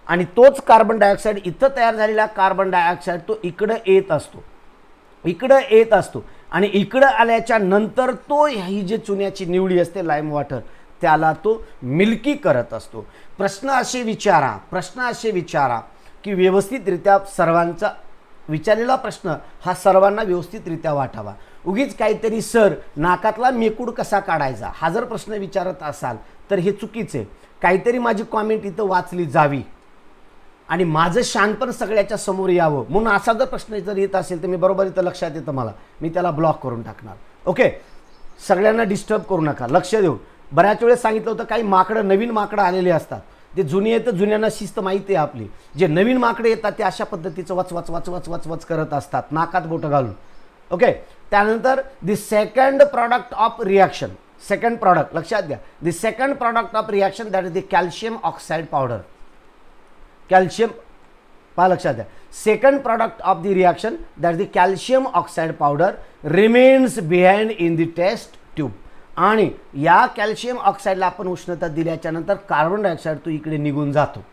आणि तोच कार्बन डायऑक्साईड इथं तयार झालेला कार्बन डायऑक्साईड तो इकडं येत असतो इकडं येत असतो आणि इकडं आल्याच्या नंतर तो ही जी चुन्याची निवडी असते लाईम वॉटर त्याला तो मिल्की करत असतो प्रश्न असे विचारा प्रश्न असे विचारा की व्यवस्थितरित्या सर्वांचा विचारलेला प्रश्न हा सर्वांना व्यवस्थितरित्या वाटावा उगीच काहीतरी सर नाकातला मेकूड कसा काढायचा हा जर प्रश्न विचारत असाल तर हे चुकीचे काहीतरी माझी कॉमेंट इथं वाचली जावी आणि माझं पण सगळ्याच्या समोर यावं म्हणून असा जर प्रश्न जर येत असेल तर मी बरोबर इथं लक्षात येतं मला मी त्याला ब्लॉक करून टाकणार ओके सगळ्यांना डिस्टर्ब करू नका लक्ष देऊ बऱ्याच वेळेस सांगितलं होतं काही माकडं नवीन माकडं आलेले असतात ते जुने येतं जुन्यांना शिस्त माहिती आहे आपली जे नवीन माकडे येतात ते अशा पद्धतीचं वच वच वच वच वच वच करत असतात नाकात बोटं घालून ओके त्यानंतर the second product of reaction second product लक्षात द्या the second product of reaction that is the calcium oxide powder calcium पहा लक्षात द्या second product of the reaction that the calcium oxide powder remains behind in the test tube आणि या calcium ऑक्साईडला आपण उष्णता दिल्याच्यानंतर carbon dioxide तो इकडे निघून जातो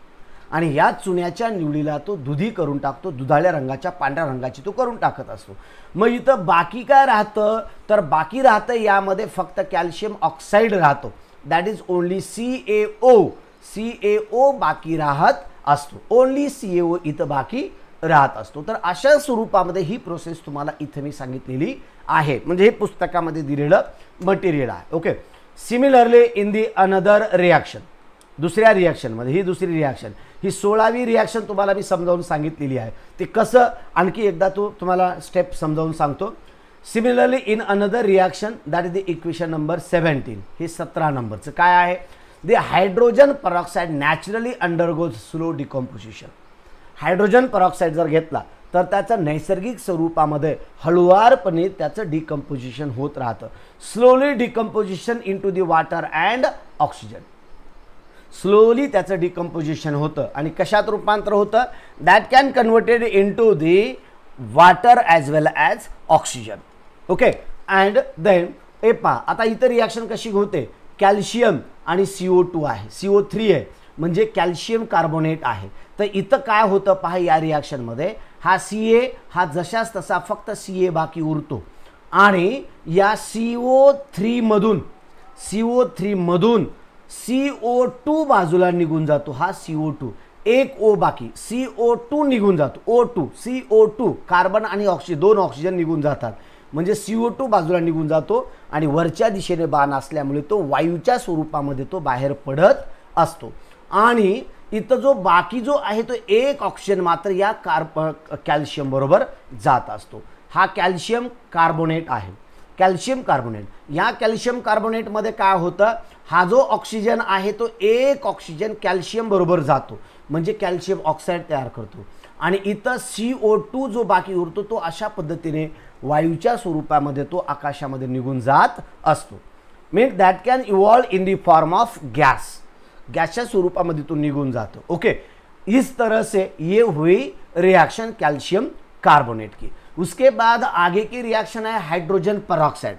आणि या चुन्याच्या निवडीला तो दुधी करून टाकतो दुधाळ्या रंगाच्या पांढऱ्या रंगाची तो करून टाकत असतो मग इथं बाकी काय राहतं तर बाकी राहतं यामध्ये फक्त कॅल्शियम ऑक्साईड राहतो that is only C A O C A O बाकी राहत असतो ओन्ली सी ए ओ इथं बाकी राहत असतो तर अशा स्वरूपामध्ये ही प्रोसेस तुम्हाला इथं मी सांगितलेली आहे म्हणजे हे पुस्तकामध्ये दिलेलं मटेरियल आहे okay similarly in the another reaction दुसऱ्या रिॲक्शनमध्ये ही दुसरी रिॲक्शन ही सोळावी रिॲक्शन तुम्हाला मी समजावून सांगितलेली आहे ते कसं आणखी एकदा तू तुम्हाला स्टेप समजावून सांगतो similarly in another reaction that is the equation number seventeen हे सतरा नंबरचं काय आहे the hydrogen peroxide naturally undergoes slow decomposition. Hydrogen peroxide जर घेतला तर त्याचं नैसर्गिक स्वरूपामध्ये हळुवारपणे त्याचं डिकम्पोजिशन होत राहतं slowly decomposition into the water and oxygen slowly त्याचं डिकम्पोजिशन होतं आणि कशात रूपांतर होतं that can converted into the water as well as oxygen okay and then एपा आता इतर रिॲक्शन कशी होते कॅल्शियम आणि सी ओ टू आहे सी ओ थ्री आहे म्हणजे कॅल्शियम कार्बोनेट आहे तर इथं काय होतं पहा या रिॲक्शनमध्ये हा सी ए हा जशाच तसा फक्त सी ए बाकी उरतो आणि या सी ओ थ्रीमधून सी ओ थ्रीमधून सी ओ टू बाजूला निघून जातो हा सी ओ टू एक ओ बाकी सी ओ टू निघून जातो O two C O two carbon आणि ऑक्सिजन दोन ऑक्सिजन निघून जातात म्हणजे सी ओ टू बाजूला निघून जातो आणि वरच्या दिशेने बाण असल्यामुळे तो वायूच्या स्वरूपामध्ये तो बाहेर पडत असतो आणि इथं जो बाकी जो आहे तो एक ऑक्सिजन मात्र या कार्प कॅल्शियमबरोबर जात असतो हा कॅल्शियम कार्बोनेट आहे कॅल्शियम कार्बोनेट या कॅल्शियम कार्बोनेटमध्ये काय होतं हा जो ऑक्सिजन आहे तो एक ऑक्सिजन कॅल्शियमबरोबर जातो म्हणजे कॅल्शियम ऑक्साईड तयार करतो आणि इथं सी ओ टू जो बाकी उरतो तो अशा पद्धतीने वायूच्या स्वरूपामध्ये तो आकाशा मधे निगुन असतो mean that can evolve in the form of gas गॅसच्या स्वरूपामध्ये तो निगुन जातो ओके इस तरह से ये हुई रिएक्शन कैल्शियम कार्बोनेट की उसके बाद आगे की रिएक्शन है हाइड्रोजन परॉक्साइड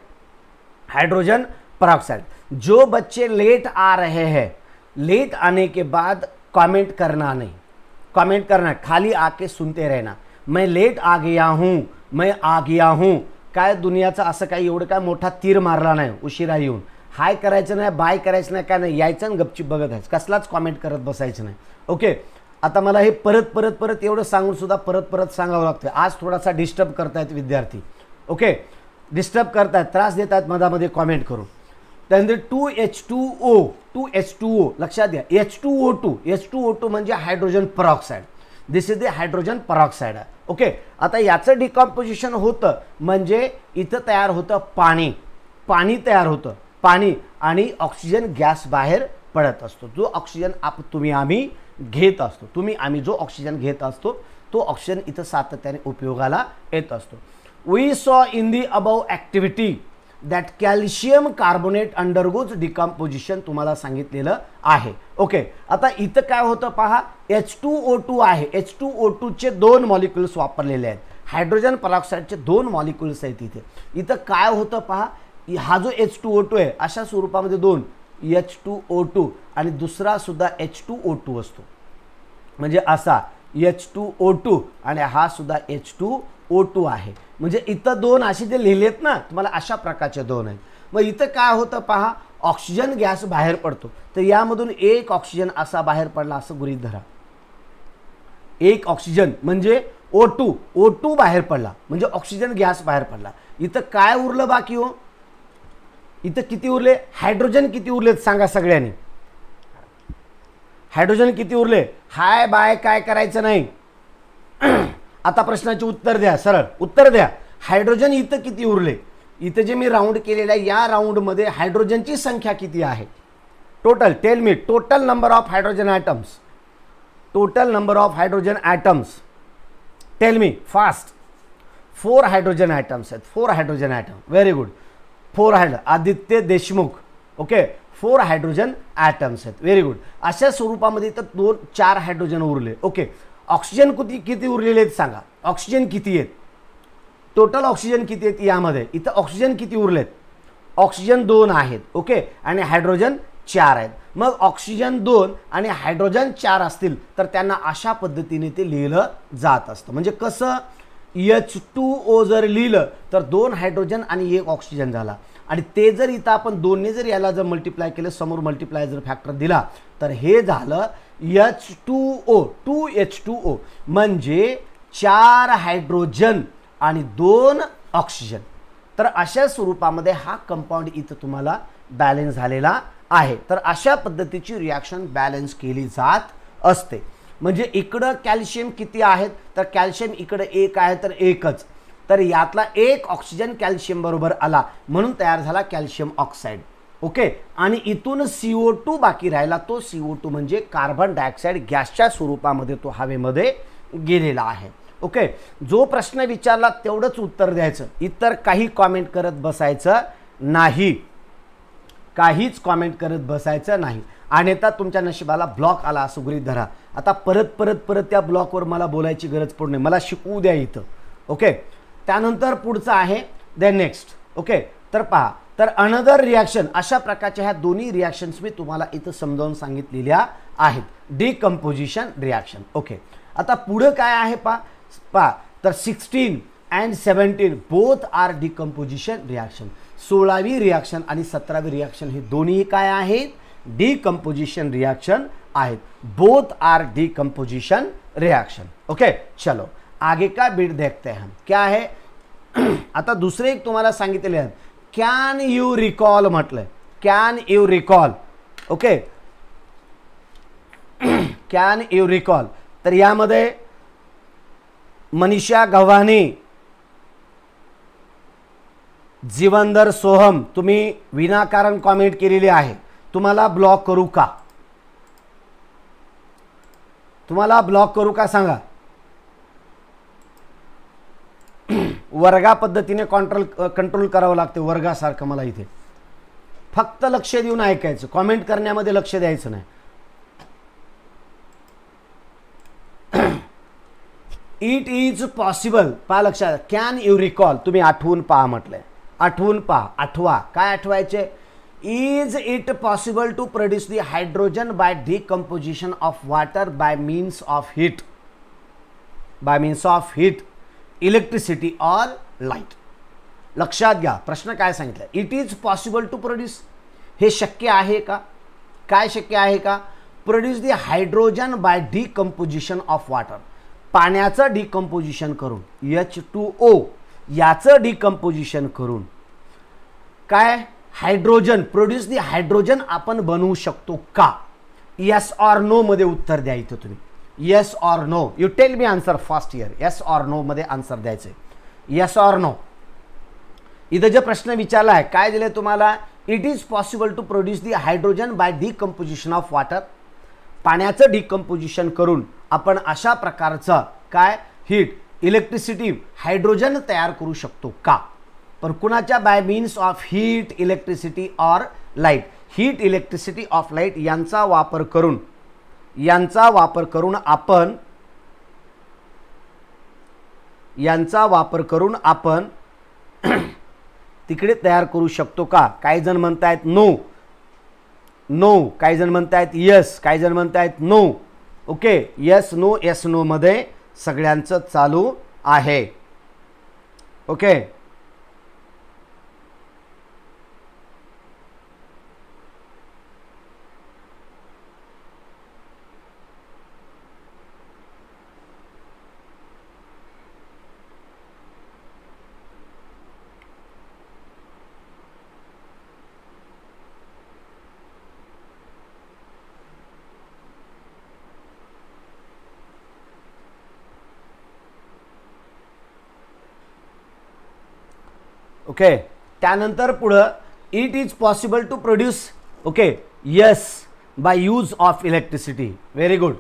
हाइड्रोजन परॉक्साइड जो बच्चे लेट आ रहे हैं लेट आने के बाद कमेंट करना नहीं कमेंट करना खाली आके सुनते रहना मैं लेट आ गया हूँ मैं आ गया हूँ काय दुनियाचं असं काही एवढं काय मोठा तीर मारला नाही उशिरा येऊन हाय करायचं नाही बाय करायचं नाही काय नाही यायचं आणि गपचीप बघत आहेच कसलाच कॉमेंट करत बसायचं नाही ओके आता मला हे परत परत परत एवढं सांगूनसुद्धा परत परत सांगावं लागतं आज थोडासा डिस्टर्ब करतायत विद्यार्थी ओके डिस्टर्ब करतायत त्रास देत आहेत मधामध्ये कॉमेंट करून त्यानंतर two H two O two H two O लक्षात घ्या H two O two H two O two म्हणजे hydrogen peroxide this is the hydrogen peroxide okay आता याचं डिकॉम्पोजिशन होतं म्हणजे इथं तयार होतं पाणी पाणी तयार होतं पाणी आणि ऑक्सिजन गॅस बाहेर पडत असतो जो ऑक्सिजन आप तुम्ही आम्ही घेत असतो तुम्ही आम्ही जो ऑक्सिजन घेत असतो तो ऑक्सिजन इथं सातत्याने उपयोगाला येत असतो we saw in the above activity that calcium carbonate undergoes decomposition तुम्हाला सांगितलेलं आहे ओके आता इथं काय होतं पहा एच टू ओ टू आहे एच टू ओ टूचे दोन मॉलिक्युल्स वापरलेले आहेत हायड्रोजन परॉक्साईडचे दोन मॉलिक्युल्स आहेत इथे इथं काय होतं पहा हा जो एच टू ओ टू आहे अशा स्वरूपामध्ये दोन एच टू ओ टू आणि दुसरा सुद्धा एच टू ओ टू असतो म्हणजे असा एच टू ओ टू आणि हा सुद्धा एच टू ओ टू आहे म्हणजे इथं दोन असे जे लिहिलेत ना तुम्हाला अशा प्रकारचे दोन आहेत मग इथं काय होतं पहा ऑक्सिजन गॅस बाहेर पडतो तर यामधून एक ऑक्सिजन असा बाहेर पडला असं गृहीत धरा एक ऑक्सिजन म्हणजे ओ टू ओ टू बाहेर पडला म्हणजे ऑक्सिजन गॅस बाहेर पडला इथं काय उरलं बाकी हो इथं किती उरले हायड्रोजन किती उरलेत सांगा सगळ्यांनी हायड्रोजन किती उरले हाय बाय काय करायचं नाही आता प्रश्नाचे उत्तर द्या सरळ उत्तर द्या हायड्रोजन इथं किती उरले इथं जे मी राऊंड केलेलं आहे या राऊंडमध्ये हायड्रोजनची संख्या किती आहे total tell me total number of hydrogen atoms total number of hydrogen atoms tell me fast four hydrogen atoms आहेत four hydrogen atom very good four hydro Aditya Deshmukh okay four hydrogen atoms आहेत very good अशा स्वरूपामध्ये तर दोन चार hydrogen उरले okay oxygen किती किती उरलेले आहेत सांगा ऑक्सिजन किती आहेत टोटल ऑक्सिजन किती आहेत यामध्ये इथं ऑक्सिजन किती उरलेत ऑक्सिजन दोन आहेत ओके आणि हायड्रोजन चार आहेत मग ऑक्सिजन दोन आणि हायड्रोजन चार असतील तर त्यांना अशा पद्धतीने ते लिहिलं जात असतं म्हणजे कसं एच टू ओ जर लिहिलं तर दोन हायड्रोजन आणि एक ऑक्सिजन झाला आणि ते जर इथं आपण दोन्ही जर याला जर मल्टिप्लाय केलं समोर मल्टिप्लाय जर फॅक्टर दिला तर हे झालं H two O two H two O म्हणजे चार हायड्रोजन आणि दोन ऑक्सिजन तर अशा स्वरूपामध्ये हा कंपाऊंड इथं तुम्हाला बॅलेन्स झालेला आहे तर अशा पद्धतीची रिॲक्शन बॅलन्स केली जात असते म्हणजे इकडं कॅल्शियम किती आहेत तर कॅल्शियम इकडं एक आहे तर एकच तर यातला एक ऑक्सिजन कॅल्शियम बरोबर आला म्हणून तयार झाला कॅल्शियम ऑक्साईड ओके आणि इथून सी ओ टू बाकी राहिला तो सी ओ टू म्हणजे कार्बन डायऑक्साईड गॅसच्या स्वरूपामध्ये तो हवेमध्ये गेलेला आहे ओके जो प्रश्न विचारला तेवढंच उत्तर द्यायचं इतर काही कॉमेंट करत बसायचं नाही काहीच कॉमेंट करत बसायचं नाही आणि आता तुमच्या नशिबाला ब्लॉक आला असं धरा आता परत परत परत त्या ब्लॉकवर मला बोलायची गरज पडू नये मला शिकवू द्या इथं ओके त्यानंतर पुढचं आहे दे नेक्स्ट ओके तर पहा तर अनदर रिॲक्शन अशा प्रकारच्या ह्या दोन्ही रिॲक्शन्स मी तुम्हाला इथं समजावून सांगितलेल्या आहेत डिकम्पोजिशन रिॲक्शन ओके आता पुढं काय आहे पा पा तर sixteen and seventeen both are decomposition reaction सोळावी रिॲक्शन आणि सतरावी रिॲक्शन हे दोन्ही काय आहेत डिकम्पोजिशन रिॲक्शन आहेत both are decomposition reaction okay चलो आगे का बीट देखते हैं हम क्या है आता दुसरे एक तुम्हाला सांगितले आहेत कॅन यू रिकॉल म्हटलंय can you recall okay can you recall तर यामध्ये मनीषा गव्हाणी जीवनदर सोहम तुम्ही विनाकारण कॉमेंट केलेली आहे तुम्हाला ब्लॉक करू का तुम्हाला ब्लॉक करू का सांगा वर्गा पद्धतीने कॉन्ट्रोल कंट्रोल करावं लागते वर्गासारखं मला इथे फक्त लक्ष देऊन ऐकायचं कॉमेंट करण्यामध्ये लक्ष द्यायचं नाही इट इज पॉसिबल पहा लक्षात कॅन यू रिकॉल तुम्ही आठवून पहा म्हटलंय आठवून पहा आठवा काय आठवायचे is it possible to produce the hydrogen by decomposition of water by means of heat by means of heat electricity or light लक्षात घ्या प्रश्न काय सांगितलं it is possible to produce हे शक्य आहे का काय शक्य आहे का produce the hydrogen by decomposition of water पाण्याचं डिकम्पोजिशन करून एच टू ओ याचं डिकम्पोजिशन करून काय हायड्रोजन प्रोड्यूस दी हायड्रोजन आपण बनवू शकतो का यस ऑर नो मध्ये उत्तर द्या इथं तुम्ही yes or no you tell me answer fast here yes or no मध्ये आन्सर द्यायचे येस ऑर नो इथं जे प्रश्न विचारला आहे काय दिलं तुम्हाला it is possible to produce the hydrogen by decomposition of water पाण्याचं डिकम्पोजिशन करून आपण अशा प्रकारचं काय हीट इलेक्ट्रिसिटी हायड्रोजन तयार करू शकतो का पण कुणाच्या by means of heat electricity or light heat electricity of light यांचा वापर करून यांचा वापर करून आपण यांचा वापर करून आपण तिकडे तयार करू शकतो का काही जण म्हणतायत नो नो काही जण म्हणतायत यस काही जण म्हणतायत no okay yes no yes मध्ये सगळ्यांचं चालू आहे ओके ओके त्यानंतर पुढं it is possible to produce okay yes by use of electricity very good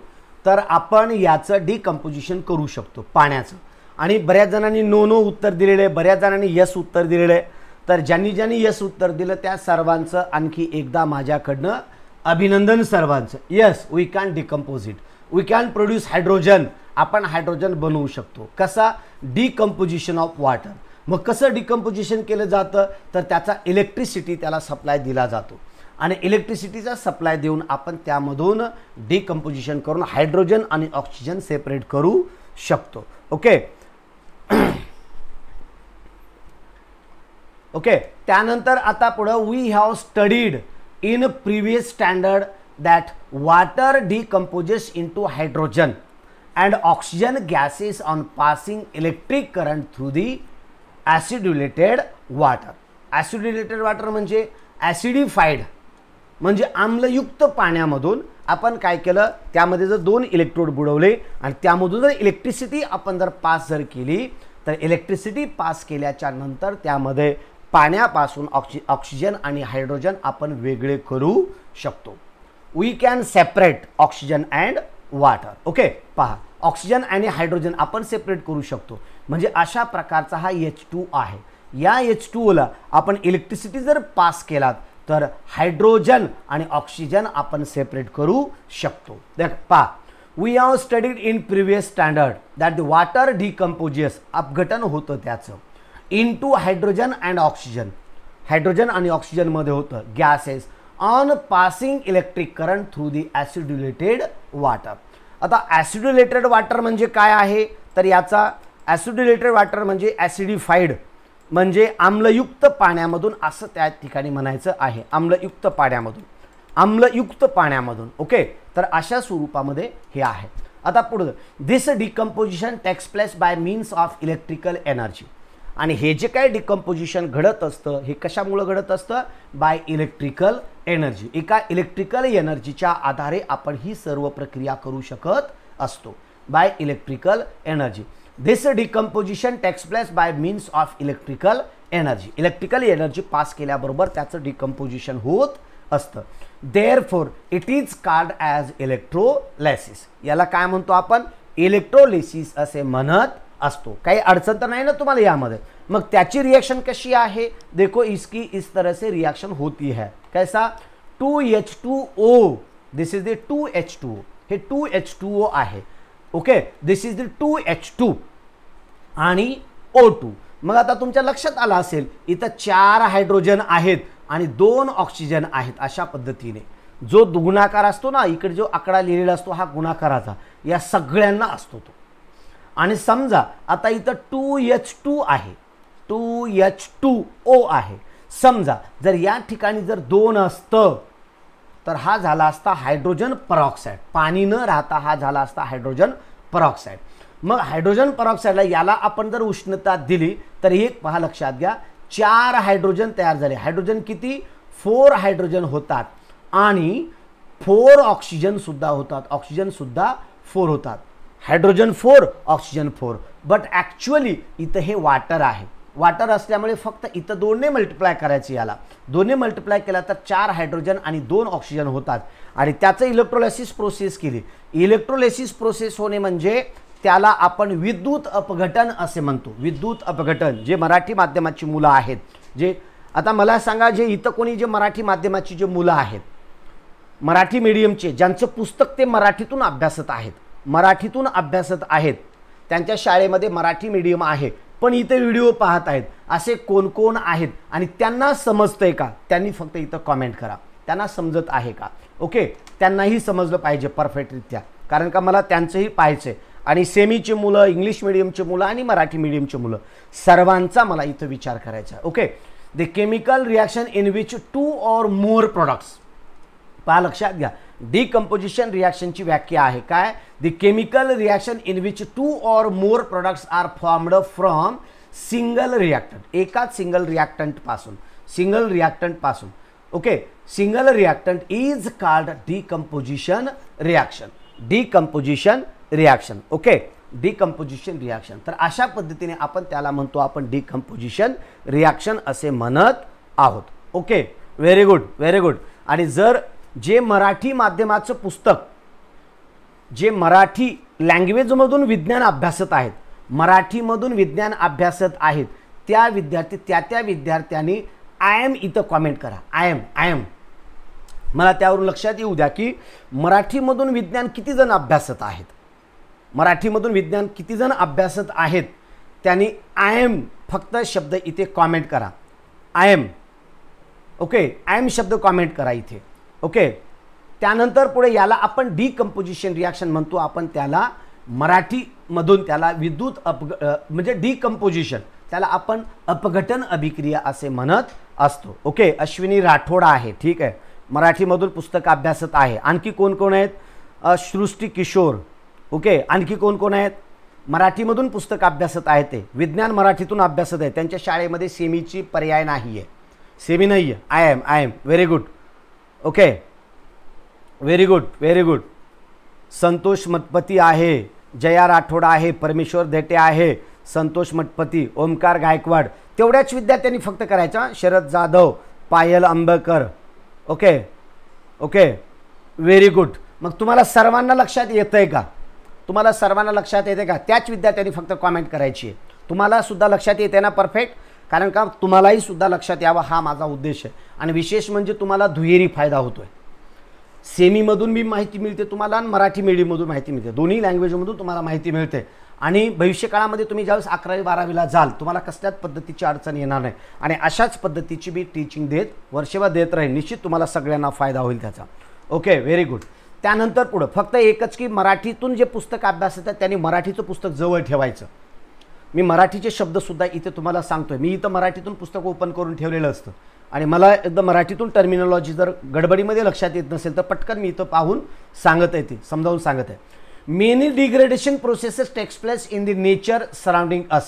तर आपण याचं डिकम्पोजिशन करू शकतो पाण्याचं आणि बऱ्याच जणांनी नो नो उत्तर दिलेलं आहे बऱ्याच जणांनी यस उत्तर दिलेलं आहे तर ज्यांनी ज्यांनी यस उत्तर दिलं त्या सर्वांचं आणखी एकदा माझ्याकडनं अभिनंदन सर्वांचं yes we can decompose we can produce hydrogen आपण हायड्रोजन बनवू शकतो कसा डिकम्पोजिशन ऑफ वॉटर मग कसं डिकम्पोजिशन केलं जातं तर त्याचा इलेक्ट्रिसिटी त्याला सप्लाय दिला जातो आणि इलेक्ट्रिसिटीचा सप्लाय देऊन आपण त्यामधून डिकम्पोजिशन करून हायड्रोजन आणि ऑक्सिजन सेपरेट करू शकतो ओके ओके त्यानंतर आता पुढं we have studied in previous standard that water decomposes into hydrogen and oxygen gases on passing electric current through the acidulated water acidulated water म्हणजे acidified म्हणजे आम्लयुक्त पाण्यामधून आपण काय केलं त्यामध्ये जर दोन इलेक्ट्रोड बुडवले आणि त्यामधून जर इलेक्ट्रिसिटी आपण जर पास जर केली तर इलेक्ट्रिसिटी पास केल्याच्या नंतर त्यामध्ये पाण्यापासून ऑक्सि ऑक्सिजन आणि हायड्रोजन आपण वेगळे करू शकतो we can separate oxygen and water okay पहा ऑक्सिजन आणि हायड्रोजन आपण सेपरेट करू शकतो म्हणजे अशा प्रकारचा हा एच टू आहे या एच टूला आपण इलेक्ट्रिसिटी जर पास केलात तर हायड्रोजन आणि ऑक्सिजन आपण सेपरेट करू शकतो देख पा we have studied in previous standard that the water decomposes अपघटन होतं त्याचं into hydrogen and oxygen hydrogen आणि ऑक्सिजनमध्ये होतं gases on passing electric current through the acidulated water आता ॲसिड्युलेटेड वॉटर म्हणजे काय आहे तर याचा ॲसिडिलेटेड वॉटर म्हणजे ॲसिडिफाईड म्हणजे आम्लयुक्त पाण्यामधून असं त्या ठिकाणी म्हणायचं आहे आम्लयुक्त पाण्यामधून आम्लयुक्त पाण्यामधून ओके तर अशा स्वरूपामध्ये हे आहे आता पुढं this decomposition takes place by means of electrical energy आणि हे जे काय डिकम्पोजिशन घडत असतं हे कशामुळं घडत असतं बाय इलेक्ट्रिकल एनर्जी एका इलेक्ट्रिकल एनर्जीच्या आधारे आपण ही सर्व प्रक्रिया करू शकत असतो by electrical energy this decomposition takes place by means of electrical energy electrical energy pass केल्याबरोबर त्याचं डिकम्पोजिशन होत असतं therefore it is called as electrolysis याला काय म्हणतो आपण इलेक्ट्रोलेसिस असे म्हणत असतो काही अडचण तर नाही ना तुम्हाला यामध्ये मग त्याची रिॲक्शन कशी आहे देखो इसकी इस तरह से रिॲक्शन होती है कैसा two H two O this is the two H two O हे टू एच टू ओ आहे okay this is the two H two आणि ओ टू मग आता तुमच्या लक्षात आलं असेल इथं चार हायड्रोजन आहेत आणि दोन ऑक्सिजन आहेत अशा पद्धतीने जो गुणाकार असतो ना इकडे जो आकडा लिहिलेला असतो हा गुणाकाराचा या सगळ्यांना असतो तो आणि समजा आता इथं टू एच टू आहे टू एच टू ओ आहे समजा जर या ठिकाणी जर दोन असतं तर हा झाला असता हायड्रोजन परॉक्साईड पाणी न राहता हा झाला असता हायड्रोजन परऑक्साईड मग हायड्रोजन परॉक्साईडला याला आपण जर उष्णता दिली तर एक पहा लक्षात घ्या चार हायड्रोजन तयार झाले हायड्रोजन किती फोर हायड्रोजन होतात आणि फोर ऑक्सिजनसुद्धा होतात ऑक्सिजनसुद्धा फोर होतात hydrogen four oxygen four but actually इथं हे वाटर आहे वाटर असल्यामुळे फक्त इथं दोन्ही मल्टिप्लाय करायचे याला दोन्ही मल्टिप्लाय केला तर चार हायड्रोजन आणि दोन ऑक्सिजन होतात आणि त्याचं इलेक्ट्रोलायसिस प्रोसेस केली इलेक्ट्रोलायसिस प्रोसेस होणे म्हणजे त्याला आपण विद्युत अपघटन असे म्हणतो विद्युत अपघटन जे मराठी माध्यमाची मुलं आहेत जे आता मला सांगा जे इथं कोणी जे मराठी माध्यमाची जे मुलं आहेत मराठी मीडियमचे ज्यांचं पुस्तक ते मराठीतून अभ्यासत आहेत मराठीतून अभ्यासत आहेत त्यांच्या शाळेमध्ये मराठी मीडियम आहे पण इथे व्हिडिओ पाहत आहेत असे कोण कोण आहेत आणि त्यांना समजतंय का त्यांनी फक्त इथं कॉमेंट करा त्यांना समजत आहे का ओके त्यांनाही समजलं पाहिजे परफेक्टरित्या कारण का मला त्यांचंही पाहायचं आहे आणि सेमीची मुलं इंग्लिश मिडियमची मुलं आणि मराठी मिडियमची मुलं सर्वांचा मला इथं विचार करायचा आहे okay the chemical reaction in which two or more products पहा लक्षात घ्या डिकम्पोजिशन रिॲक्शनची व्याख्या आहे काय the chemical reaction in which two or more products are formed from single reactant एकाच सिंगल रिॲक्टंटपासून सिंगल रिॲक्टंटपासून okay single reactant is called decomposition reaction decomposition reaction okay decomposition reaction तर अशा पद्धतीने आपण त्याला म्हणतो आपण डिकम्पोजिशन रिॲक्शन असे म्हणत आहोत okay very good very good आणि जर जे मराठी माध्यमाचं पुस्तक जे मराठी लँग्वेजमधून विज्ञान अभ्यासत आहेत मराठीमधून विज्ञान अभ्यासत आहेत त्या विद्यार्थी त्या त्या विद्यार्थ्यांनी आय एम इथं कॉमेंट करा आय एम आय एम मला त्यावरून लक्षात येऊ द्या की मराठीमधून विज्ञान किती जण अभ्यासत आहेत मराठीमधून विज्ञान किती जण अभ्यासत आहेत त्यांनी आय एम फक्त शब्द इथे कॉमेंट करा I am okay I am शब्द कॉमेंट करा इथे ओके त्यानंतर पुढे याला आपण डिकम्पोजिशन रिॲक्शन म्हणतो आपण त्याला मराठीमधून त्याला विद्युत अपग म्हणजे डिकम्पोजिशन त्याला आपण अपघटन अभिक्रिया असे म्हणत असतो ओके अश्विनी राठोड आहे ठीक आहे मराठीमधून पुस्तक अभ्यासत आहे आणखी कोण कोण आहेत सृष्टी किशोर ओके आणखी कोण कोण आहेत मराठीमधून पुस्तक अभ्यासत आहे ते विज्ञान मराठीतून अभ्यासत आहे त्यांच्या शाळेमध्ये सेमीची पर्याय नाही आहे सेमी नाही आहे I am I am very good okay very good very good Santosh Matpati आहे जया राठोड आहे परमेश्वर धेटे आहे संतोष मटपती ओमकार गायकवाड तेवढ्याच विद्यार्थ्यांनी फक्त करायच्या Sharad Jadhav Payal Ambekar okay okay very good मग तुम्हाला सर्वांना लक्षात येतं आहे का तुम्हाला सर्वांना लक्षात येते का त्याच विद्यार्थ्यांनी फक्त कॉमेंट करायची आहे तुम्हाला सुद्धा लक्षात येते ना परफेक्ट कारण का तुम्हालाही सुद्धा लक्षात यावा हा माझा उद्देश आहे आणि विशेष म्हणजे तुम्हाला दुहेरी फायदा होतो आहे सेमीमधून बी माहिती मिळते तुम्हाला आणि मराठी मिडीयममधून माहिती मिळते दोन्ही लँग्वेजमधून तुम्हाला माहिती मिळते आणि भविष्यकाळामध्ये तुम्ही ज्यावेळेस अकरावी बारावीला जाल तुम्हाला कसल्याच पद्धतीची अडचण येणार नाही आणि अशाच पद्धतीची मी टीचिंग देत वर्षभर देत राहील निश्चित तुम्हाला सगळ्यांना फायदा होईल त्याचा ओके व्हेरी गुड त्यानंतर पुढं फक्त एकच की मराठीतून जे पुस्तक अभ्यास येतात त्यांनी मराठीचं पुस्तक जवळ ठेवायचं मी मराठीचे शब्दसुद्धा इथे तुम्हाला सांगतो मी इथं मराठीतून पुस्तक ओपन करून ठेवलेलं असतं आणि मला एकदम मराठीतून टर्मिनॉलॉजी जर गडबडीमध्ये लक्षात येत नसेल तर पटकन मी इथं पाहून सांगत आहे ते समजावून सांगत आहे many degradation processes takes in the nature surroundings us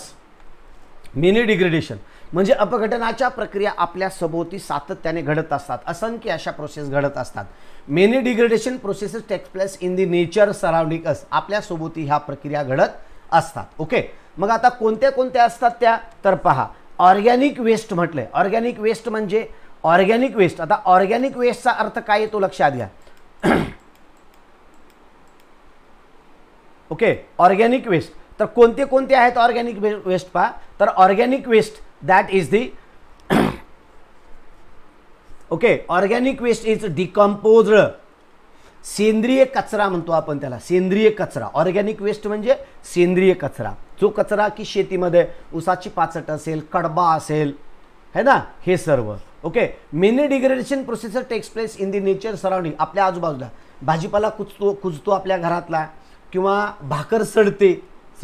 many degradation म्हणजे अपघटनाच्या प्रक्रिया आपल्या सभोवती सातत्याने घडत असतात असंख्य अशा प्रोसेस घडत असतात many degradation process takes place in the nature surroundings us आपल्या सभोवती ह्या प्रक्रिया घडत असतात ओके मग आता कोणत्या कोणत्या असतात त्या तर पहा ऑर्गॅनिक वेस्ट म्हटलंय ऑर्गॅनिक वेस्ट म्हणजे ऑर्गॅनिक वेस्ट आता ऑर्गॅनिक वेस्टचा अर्थ काय येतो लक्षात घ्या ओके ऑर्गॅनिक वेस्ट तर कोणते कोणते आहेत ऑर्गॅनिक वेस्ट पहा तर organic waste that is the okay organic waste is decompose सेंद्रिय कचरा म्हणतो आपण त्याला सेंद्रिय कचरा ऑर्गॅनिक वेस्ट म्हणजे सेंद्रिय कचरा जो कचरा की शेतीमध्ये उसाची पाचट असेल कडबा असेल है ना हे सर्व okay many degradation processor takes place in the nature surroundings आपल्या आजूबाजूला भाजीपाला कुजतो कुजतो आपल्या घरातला किंवा भाकर सडते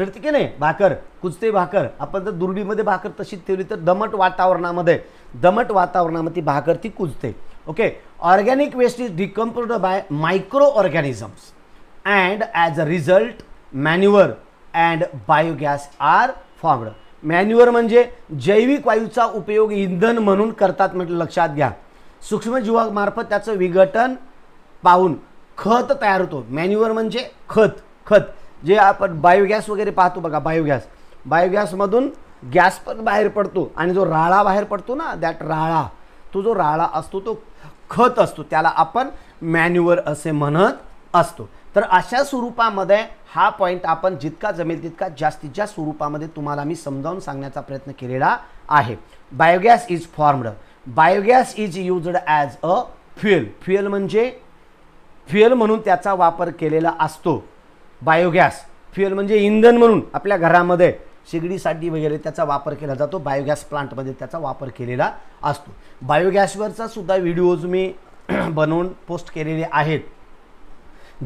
सडते की नाही भाकर कुजते भाकर आपण जर दुर्डीमध्ये भाकर तशीच ठेवली तर दमट वातावरणामध्ये दमट वातावरणामध्ये भाकर ती कुजते okay organic waste is decompose by microorganisms and as a result manure and biogas are formed manure म्हणजे जैविक वायूचा उपयोग इंधन म्हणून करतात म्हटलं लक्षात घ्या सूक्ष्मजीवामार्फत त्याचं विघटन पाहून खत तयार होतो मॅन्युअर म्हणजे खत खत जे आपण बायोगॅस वगैरे पाहतो बघा बायोगॅस बायोगॅसमधून गॅस पण बाहेर पडतो आणि जो राळा बाहेर पडतो ना दॅट राळा तो जो राळा असतो तो खत असतो त्याला आपण मॅन्युअर असे म्हणत असतो तर अशा स्वरूपामध्ये हा पॉईंट आपण जितका जमेल तितका जास्तीत जास्त स्वरूपामध्ये तुम्हाला मी समजावून सांगण्याचा प्रयत्न केलेला आहे biogas is formed biogas is used as a fuel fuel म्हणजे फ्युएल म्हणून त्याचा वापर केलेला असतो बायोगॅस फ्युएल म्हणजे इंधन म्हणून आपल्या घरामध्ये शेगडीसाठी वगैरे त्याचा वापर केला जातो बायोगॅस प्लांटमध्ये त्याचा वापर केलेला असतो बायोगॅसवरचा सुद्धा व्हिडिओज मी बनवून पोस्ट केलेले आहेत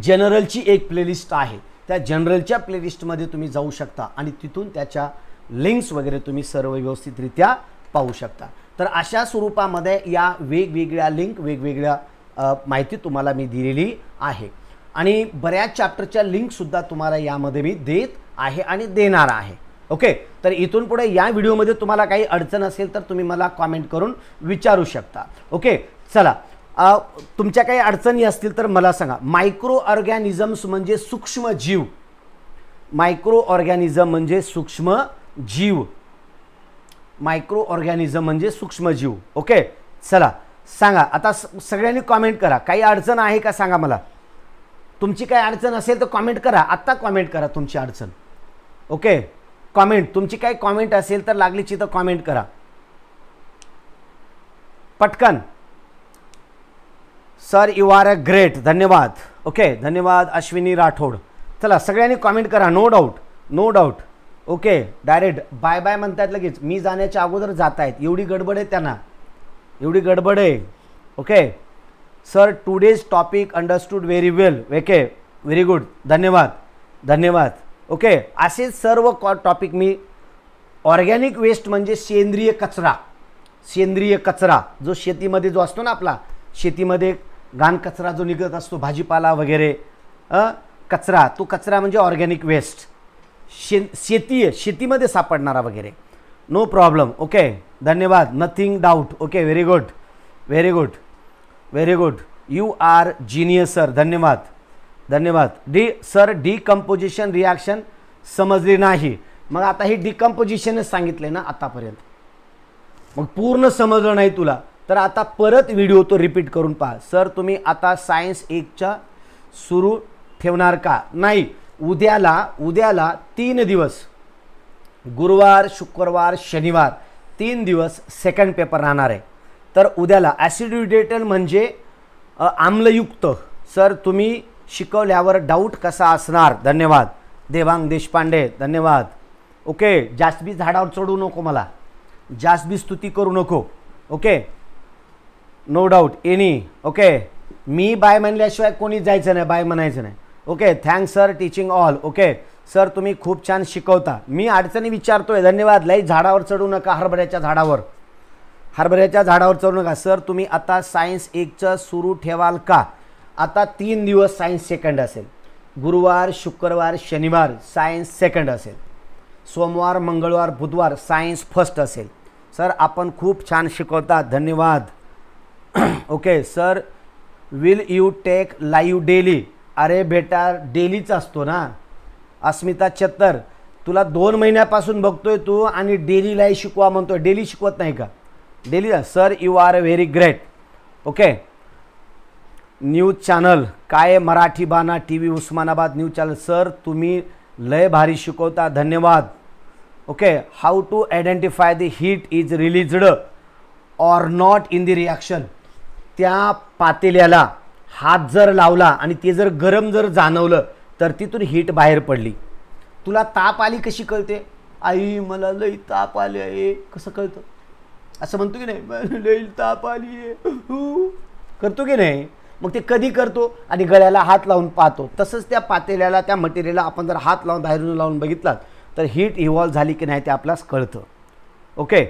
जनरलची एक प्लेलिस्ट आहे त्या जनरलच्या प्लेलिस्टमध्ये तुम्ही जाऊ शकता आणि तिथून त्याच्या लिंक्स वगैरे तुम्ही सर्व व्यवस्थितरित्या पाहू शकता तर अशा स्वरूपामध्ये या वेगवेगळ्या लिंक वेगवेगळ्या माहिती तुम्हाला मी दिलेली आहे आणि बऱ्याच चॅप्टरच्या लिंकसुद्धा तुम्हाला यामध्ये मी देत आहे आणि देणार आहे ओके तर इथून पुढे या व्हिडिओमध्ये तुम्हाला काही अडचण असेल तर तुम्ही मला कॉमेंट करून विचारू शकता ओके चला तुमच्या काही अडचणी असतील तर मला सांगा मायक्रो ऑर्गॅनिझम्स म्हणजे सूक्ष्म जीव मायक्रो ऑर्गॅनिझम म्हणजे सूक्ष्म जीव मायक्रो ऑर्गॅनिझम म्हणजे सूक्ष्मजीव ओके चला सांगा आता सगळ्यांनी कॉमेंट करा काही अडचण आहे का सांगा मला तुमची काय अडचण असेल तर कॉमेंट करा आत्ता कॉमेंट करा तुमची अडचण ओके कॉमेंट तुमची काय कॉमेंट असेल तर लागलीची तर कॉमेंट करा पटकन sir you are a great धन्यवाद ओके धन्यवाद अश्विनी राठोड चला सगळ्यांनी कॉमेंट करा no doubt no doubt okay direct bye bye म्हणतात लगेच मी जाण्याच्या अगोदर जात आहेत एवढी गडबड आहे त्यांना एवढी गडबड आहे okay sir today's topic understood very well okay very good धन्यवाद धन्यवाद ओके असे सर्व कॉ टॉपिक मी ऑर्गॅनिक वेस्ट म्हणजे सेंद्रिय कचरा सेंद्रिय कचरा जो शेतीमध्ये जो असतो ना आपला शेतीमध्ये कचरा जो निघत असतो भाजीपाला वगैरे कचरा तो कचरा म्हणजे ऑर्गॅनिक वेस्ट शे शेती शेतीमध्ये सापडणारा वगैरे नो प्रॉब्लम ओके धन्यवाद nothing doubt okay very good very good very good you are genius sir धन्यवाद धन्यवाद डी सर डिकम्पोजिशन रिॲक्शन समजली नाही मग आता ही डिकम्पोजिशनच सांगितले ना आतापर्यंत मग पूर्ण समजलं नाही तुला तर आता परत व्हिडिओ तो रिपीट करून पहा सर तुम्ही आता सायन्स एकच्या सुरू ठेवणार का नाही उद्याला उद्याला तीन दिवस गुरुवार शुक्रवार शनिवार तीन दिवस सेकंड पेपर राहणार आहे तर उद्याला ॲसिडिटेड म्हणजे आम्लयुक्त सर तुम्ही शिकवल्यावर डाऊट कसा असणार धन्यवाद देवांग देशपांडे धन्यवाद ओके जास्बी झाडावर चढू नको मला जास्बी स्तुती करू नको okay no doubt any okay मी बाय म्हणल्याशिवाय कोणी जायचं नाही बाय म्हणायचं नाही okay thanks sir teaching all okay sir तुम्ही खूप छान शिकवता मी अडचणी विचारतोय धन्यवाद लई झाडावर चढू नका हरभऱ्याच्या झाडावर हरभऱ्याच्या झाडावर चढू नका सर तुम्ही आता सायन्स एकचं सुरू ठेवाल का आता तीन दिवस सायन्स सेकंड असेल गुरुवार शुक्रवार शनिवार सायन्स सेकंड असेल सोमवार मंगळवार बुधवार सायन्स फर्स्ट असेल सर आपण खूप छान शिकवता धन्यवाद okay sir will you take live daily अरे बेटा डेलीच असतो ना अस्मिता छत्तर तुला दोन महिन्यापासून बघतोय तू आणि डेली लाईव्ह शिकवा म्हणतोय डेली शिकवत नाही का daily sir you are a very great okay news channel काय मराठी बाना T V Osmanabad news channel sir तुम्ही लय भारी शिकवता धन्यवाद okay how to identify the heat is released or not in the reaction त्या पातेल्याला हात जर लावला आणि ते जर गरम जर जाणवलं तर तिथून हीट बाहेर पडली तुला ताप आली कशी कळते आई मला लई ताप आले आहे कसं कळतं असं म्हणतो की नाही लईल ताप आली करतो की नाही मग ते कधी करतो आणि गळ्याला हात लावून पाहतो तसंच त्या पातेल्याला त्या मटेरियलला आपण जर हात लावून बाहेरून लावून बघितलात तर हीट इव्हॉल्व झाली की नाही ते आपल्यास कळतं ओके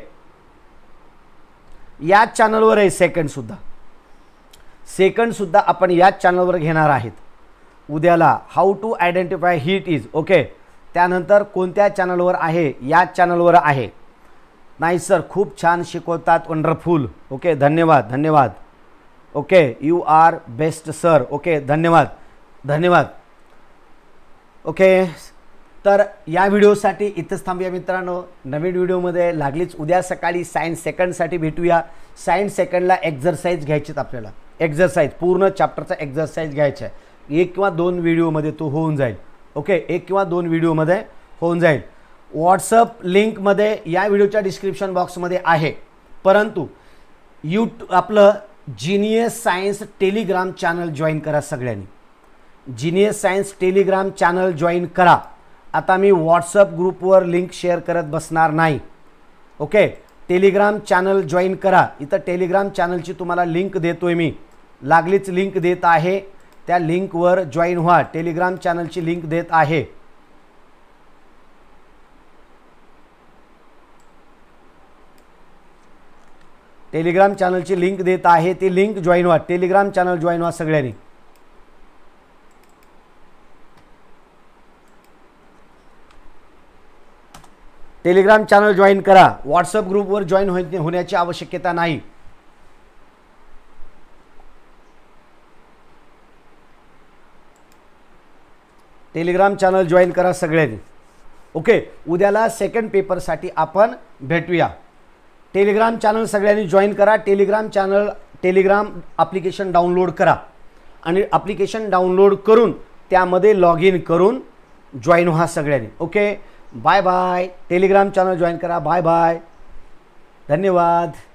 याच चॅनलवर आहे सेकंडसुद्धा सेकंडसुद्धा आपण याच चॅनलवर घेणार आहेत उद्याला how to identify heat is okay त्यानंतर कोणत्या चॅनलवर आहे याच चॅनलवर आहे नाही सर खूप छान शिकवतात वंडरफुल ओके धन्यवाद धन्यवाद okay you are best sir okay धन्यवाद धन्यवाद ओके तर या व्हिडिओसाठी इथंच थांबूया मित्रांनो नवीन व्हिडिओमध्ये लागलीच उद्या सकाळी सायन्स सेकंडसाठी भेटूया सायन्स सेकंडला एक्झरसाईज घ्यायचीत आपल्याला एक्झरसाईज पूर्ण चॅप्टरचा एक्झरसाईज घ्यायचा आहे एक किंवा दोन व्हिडिओमध्ये तो होऊन जाईल ओके एक किंवा दोन व्हिडिओमध्ये होऊन जाईल व्हॉट्सअप लिंकमध्ये या व्हिडिओच्या डिस्क्रिप्शन बॉक्समध्ये आहे परंतु यूट आपलं genius science Telegram channel join करा सगळ्यांनी genius science Telegram channel join करा आता मी व्हॉट्सअप ग्रुपवर लिंक शेअर करत बसणार नाही ओके टेलिग्राम चॅनल जॉईन करा इथं टेलिग्राम चॅनलची तुम्हाला लिंक देतो आहे मी लागलीच लिंक देत आहे त्या लिंकवर जॉईन व्हा टेलिग्राम चॅनलची लिंक देत आहे टेलिग्राम चॅनलची लिंक देत आहे ती लिंक जॉईन व्हा टेलिग्राम चॅनल जॉईन व्हा सगळ्यांनी टेलिग्राम चॅनल जॉईन करा व्हॉट्सअप ग्रुपवर जॉईन होण्याची आवश्यकता नाही टेलिग्राम चॅनल जॉईन करा सगळ्यांनी ओके उद्याला सेकंड पेपरसाठी आपण भेटूया टेलिग्राम चॅनल सगळ्यांनी जॉईन करा Telegram channel Telegram application download करा आणि ॲप्लिकेशन डाउनलोड करून त्यामध्ये लॉग इन करून जॉईन व्हा सगळ्यांनी okay bye bye Telegram channel join करा बाय बाय धन्यवाद